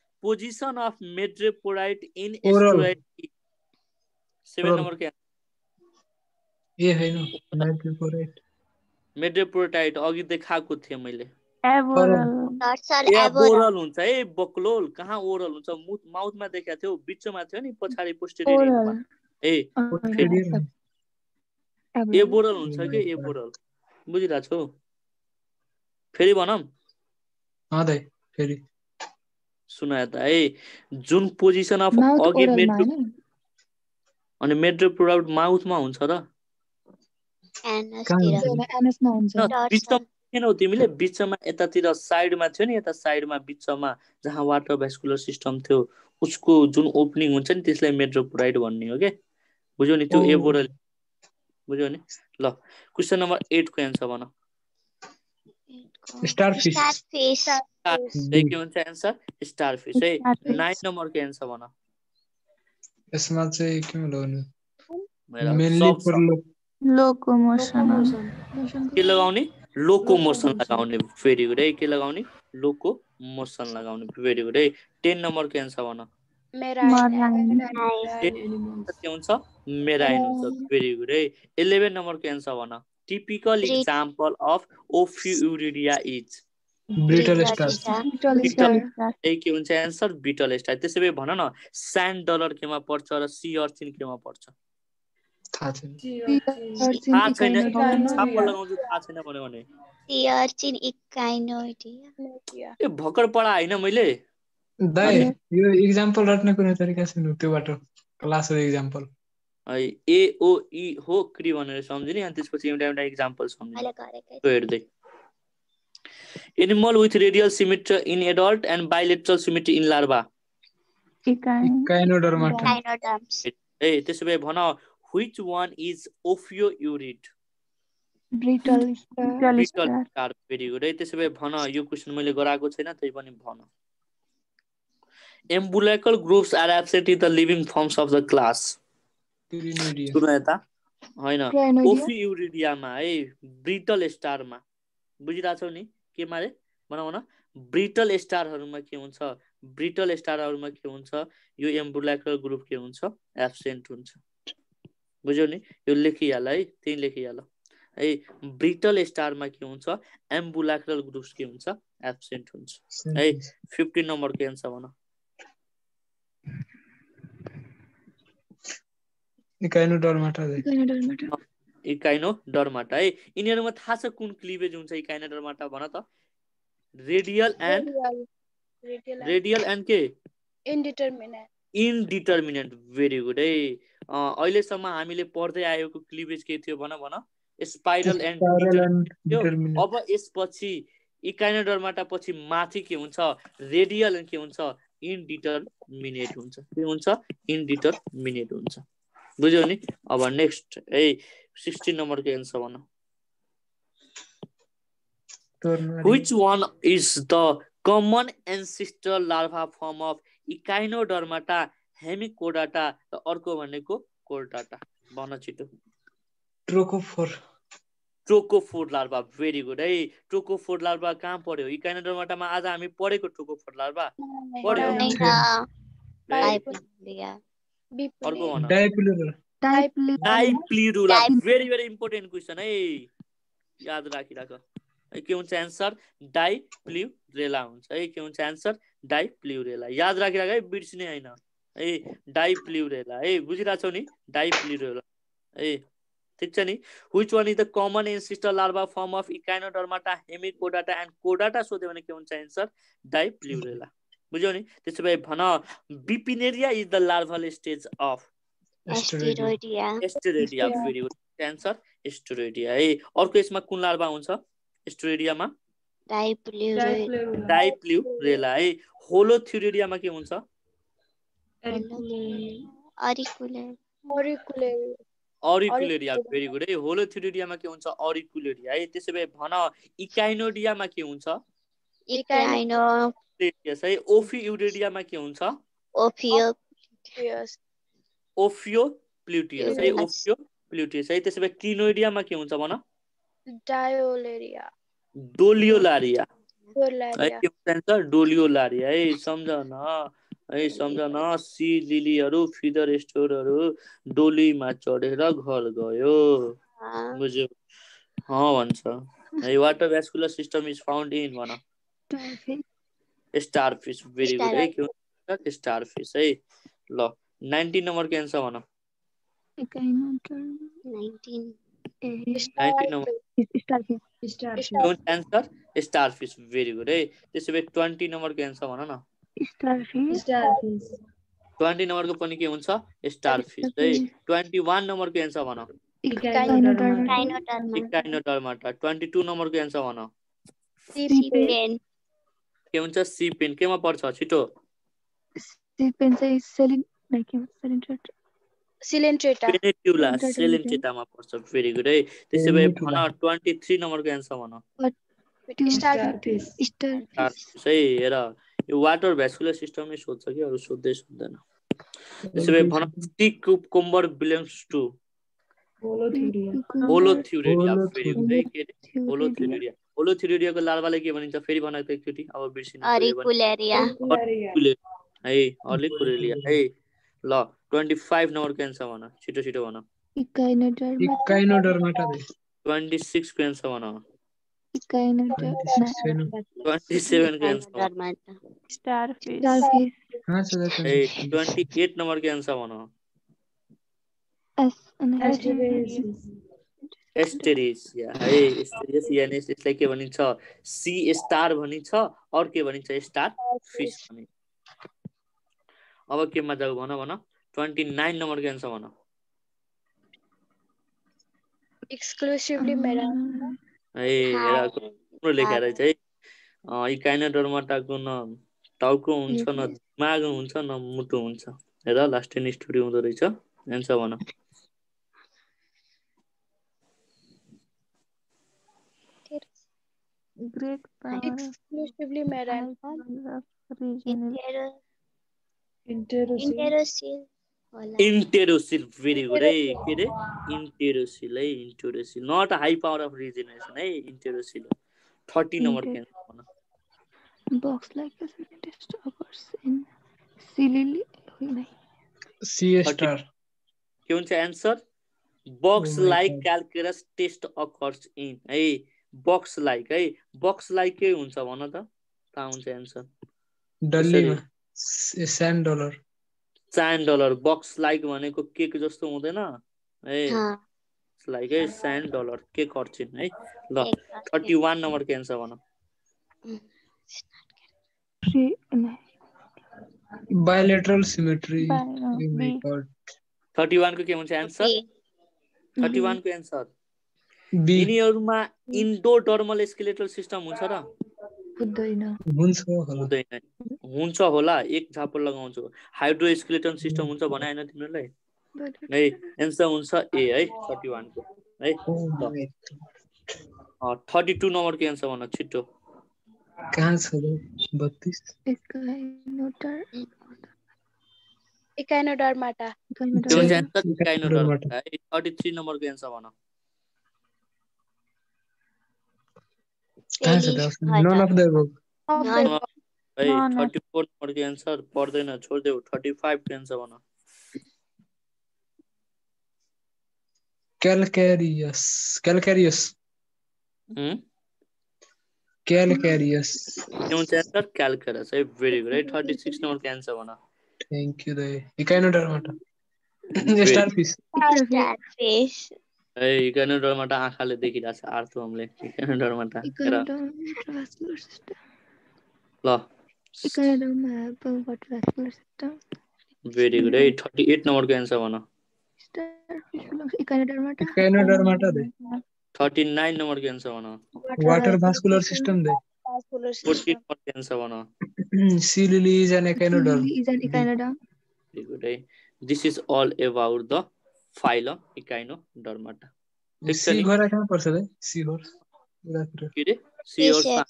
position of madreporite in asteroid seven number क्या ए हैन मेड्रेपोडाइट मेड्रेपोडाइट अघि देखाएको थिएँ मैले ओरल हुन्छ है बक्लोल कहाँ ओरल हुन्छ मुथ माउथमा देखाएको थियो बिचमा थियो नि पछाडि पोस्टेरियरमा ए एबोरल हुन्छ कि एबोरल बुझिरहेको छौ फेरि भनौँ फेरि सुनाए त है जुन पोजिसन अफ अघि मेट्रो अनि मेट्रो प्रोडक्ट माउथमा हुन्छ त तिमीले बिचमा यतातिर साइडमा थियो नि यता साइडमा बिचमा जहाँ वाटर भेस्कुलर सिस्टम थियो उसको जुन ओपनिङ हुन्छ नि त्यसलाई मेट्रो प्राइड भन्ने हो क्या बुझ्यौ नि त्यो एबोरल बुझ्यौ नि ल क्वेसन नम्बर एटको एन्सर भनौँ स्टार फिस के हुन्छ एन्सर स्टार है नाइन नम्बरको एन्सर भन यसमा चाहिँ के लगाउनु के लगाउने लोको मोसन लगाउने भेरी गुड है के लगाउने लोको मोसन लगाउने भेरी गुड है टेन नम्बरको एन्सर भन के हुन्छ मेराइन हुन्छ भेरी गुड है इलेभेन नम्बरको एन्सर भन typical example of Ophiuroidea is a के हुन्छ एन्सर बिटल स्टार त्यसै भए भन न स्यान्ड डलर केमा पर्छ र सी अर्थिन केमा पर्छ थाहा छैन लगाउँछु थाहा छैन भने ए भर्खर पढा होइन मैले दाइ यो इक्जाम्पल रट्ने कुनै तरिका छैन त्योबाट क्लास इक्जाम्पल एओई हो क्री भनेर सम्झिने अनि त्यसपछि एउटा एउटा इक्जाम्पल सम्झिने त्यो हेर्दै animal with radial symmetry in adult and bilateral symmetry in larva ए त्यसो भए भन which one is ophiourid brittle brittle scarp है त्यसो भए भन यो क्वेशन मैले गराएको छैन त्यही पनि भन ambulacral grooves are absent in the living forms of the class होइन कोफी युरिडियामा है ब्रिटल स्टारमा बुझिरहेछौ नि के मारे भनौँ न ब्रिटल स्टारहरूमा के हुन्छ ब्रिटल स्टारहरूमा के हुन्छ यो एम्बुल्याक्रल ग्रुप के हुन्छ एब्सेन्ट हुन्छ बुझ्यौ नि यो लेखिहाल है त्यही लेखिहाल है ब्रिटल स्टारमा के हुन्छ एम्बुल्याक्रल ग्रुप के हुन्छ एब्सेन्ट हुन्छ है फिफ्टिन नम्बरको एन्सर भन इकाइनो डरमाटा इकाइनो डरमाटा है इनीहरुमा थाहा छ कुन क्लिभेज हुन्छ इकाइनो डरमाटा भन त रेडियल एन्ड रेडियल एन्ड के इन्डिटर्मिनेन्ट इन्डिटर्मिनेन्ट भेरी गुड है अहिलेसम्म हामीले पढ्दै आएको क्लिभेज के थियो भन भन स्पाइरल एन्ड अब यसपछि इकाइनो डरमाटा पछि माथि के हुन्छ रेडियल के हुन्छ इन्डिटर्मिनेट हुन्छ के हुन्छ इन्डिटर्मिनेट हुन्छ बुझ्यौ नि अब नेक्स्ट ए सिक्सटिन नम्बरको एन्सर भन which one is the common ancestor larva form of Echinodermata Hemichordata र अर्को भनेको कोडाटा भन छिटो trochophore trochophore larva very good है ट्रोकोफोर लार्भा कहाँ पढ्यो इकाइनोडर्माटामा आज हामी पढेको ट्रोकोफोर लार्भा पढ्यो dipleurula very very important question है याद राखिराख के हुन्छ एन्सर डाइप्लिरेला हुन्छ है के हुन्छ एन्सर डाइप्लिरेला याद राखिराख है बिर्सिने होइन ए डाइप्लिरेला है बुझिरहेको छौ नि डाइप्लिरेला है ठिक छ नि which one is the common ancestor larva form of Echinodermata Hemichordata and कोडाटा सोध्यो भने के हुन्छ एन्सर डाइप्लिरेला बुझ्यौ नि त्यसो भए भन bipinnaria is the larval stage of Asteroidea very good answer Asteroidea है अर्को यसमा कुन लार्भा हुन्छ एस्टेरोइडियामा डाइप्ल्युरेला है होलोथ्युरिडियामा के हुन्छ अरिकुलेरिया भेरी गुड है होलोथ्युरिडियामा के हुन्छ अरिकुलेरिया है त्यसो भए भन इकाइनोडियामा के हुन्छ युडेडियस है ओफियुडेडियामा के हुन्छ ओफियो ओफियो प्लुटियस है ओफियो प्लुटियस है त्यसो भए क्लिनोइडियामा के हुन्छ भन डायोलेरिया डोलियोलारिया डोलियोलारिया है सम्झ न है सम्झ न सी लिलीहरू फिदर स्टोरहरू डोलीमा चढेर घर गयो बुझ्यो हँ भन्छ है water vascular system is found in भन स्टार फिस भेरी गुड है के हुन्छ स्टार फिस है ल नम्बर नम्बरको एन्सर भन 19 answer star fish very good है त्यसो भए नम्बर नम्बरको एन्सर भन न 20 नम्बरको पनि के हुन्छ स्टार फिस है 21 नम्बरको एन्सर भन ट्वेन्टी 22 नम्बरको एन्सर भन के हुन्छ सी पेन केमा पर्छ छिटो सी पेन चाहिँ सेलिन के भन्छ सेलिन्ट्रेट सिलेन्ट्रेटा पेनेट्युला सिलेन्ट्रेटामा पर्छ भेरी गुड है त्यसै भए भन 23 नम्बरको आन्सर भन सही हेर यो वाटर भ्यास्कुलर सिस्टम नै सोध्छ कि अरू सोध्दै सोध्दैन त्यसै भए भन sea cucumber belongs to Holothuroidea very good है के होलोथ्युरेरिया होलो थिरियो लाल वाले के भनिन्छ फेरि भन त एकचोटी अब बिर्सिनु अरिकुलेरिया है अरिकुलेरिया हम्म। है ल 25 नम्बर के आन्सर भन छिटो छिटो भन इकाइनोडर्माटा 26 के आन्सर भन इकाइनोडर्माटा 27 के आन्सर स्टारफिश स्टारफिश हां सर 28 नम्बर के आन्सर भन एस एस्टेरिस है एस्टेरिस यानि यसलाई के भनिन्छ सी स्टार भनिन्छ अरू के भनिन्छ स्टार फिस भनि अब केमा जाऊ भन भन ट्वेन्टी नाइन नम्बरको एन्सर भन एक्सक्लुसिभली मेरा है हेरा राम्रो लेखा छ है इकाइनडरमा टाको न टाउको हुन्छ न दिमाग हुन्छ न मुटु हुन्छ हेर लास्ट टेन स्टोरी हुँदो रहेछ एन्सर भन great power exclusively marine regional interosil interosil very good hey के रे interosil है interosil not high power of regeneration है interosil 30 number के box like this facilities occurs in silily नहीं c star के हुन्छ answer box like calculus test occurs in है box like है बक्स लाइक के हुन्छ भन त कहाँ हुन्छ answer sand dollar sand dollar box like भनेको केक जस्तो हुँदैन ए लाइक है च्यान डलर के अर्चिन है ल थर्टी वान नम्बर के एन्सर भन बायोलेटरल सिमेट्री 31 को के हुन्छ आन्सर 31 को आन्सर यिनीहरूमा इन्डो डर्मल स्केलेटल सिस्टम हुन्छ र हुँदैन हुन्छ होला एक झापो लगाउँछु हाइड्रो स्केलेटल सिस्टम हुन्छ भने होइन तिमीहरूलाई है एन्सर हुन्छ ए है थर्टी वानको है थर्टी टू नम्बरको एन्सर भन छिटो कहाँ छ बत्तिस एकाइनोडर्माटा एन्सर एकाइनोडर्माटा है थर्टी थ्री नम्बरको एन्सर भन कहाँ से था नॉन ऑफ द अबव भाई 34 नंबर के आंसर पढ़ देना छोड़ दो 35 के आंसर होना कैलकैरियस कैलकैरियस हम्म कैलकैरियस क्यों आंसर कैलकैरियस ए वेरी गुड 36 नंबर के आंसर होना थैंक यू रे इकाई नो डर मत स्टारफिश स्टारफिश इकोनोडर्माटा आँखाले देखिरहेको छ आर्थोमले Echinodermata water system very good 38 नम्बरको आन्सर दे 39 नम्बरको आन्सर वाटर सिस्टम दे नम्बरको answer very good this is all about the phylum Echinodermata छ नि सिहोर कहाँ पर्छ भाइ सिहोर के रे सिहोर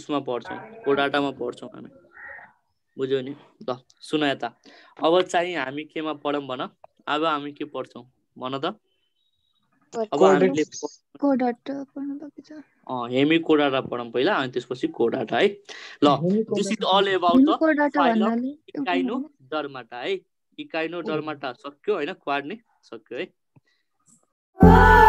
उसमा पढ्छौँ कोडाटामा पढ्छौँ हामी बुझ्यौ नि ल सुन यता अब चाहिँ हामी केमा पढौँ भन अब हामी के पढ्छौँ भन त अब हामीले हेमी कोडाटा पढौँ पहिला अनि त्यसपछि कोडाटा है ल this is all about the phylum डर्माटा है इकाइनो डलमाटा सक्यो होइन क्वाड नै सक्यो है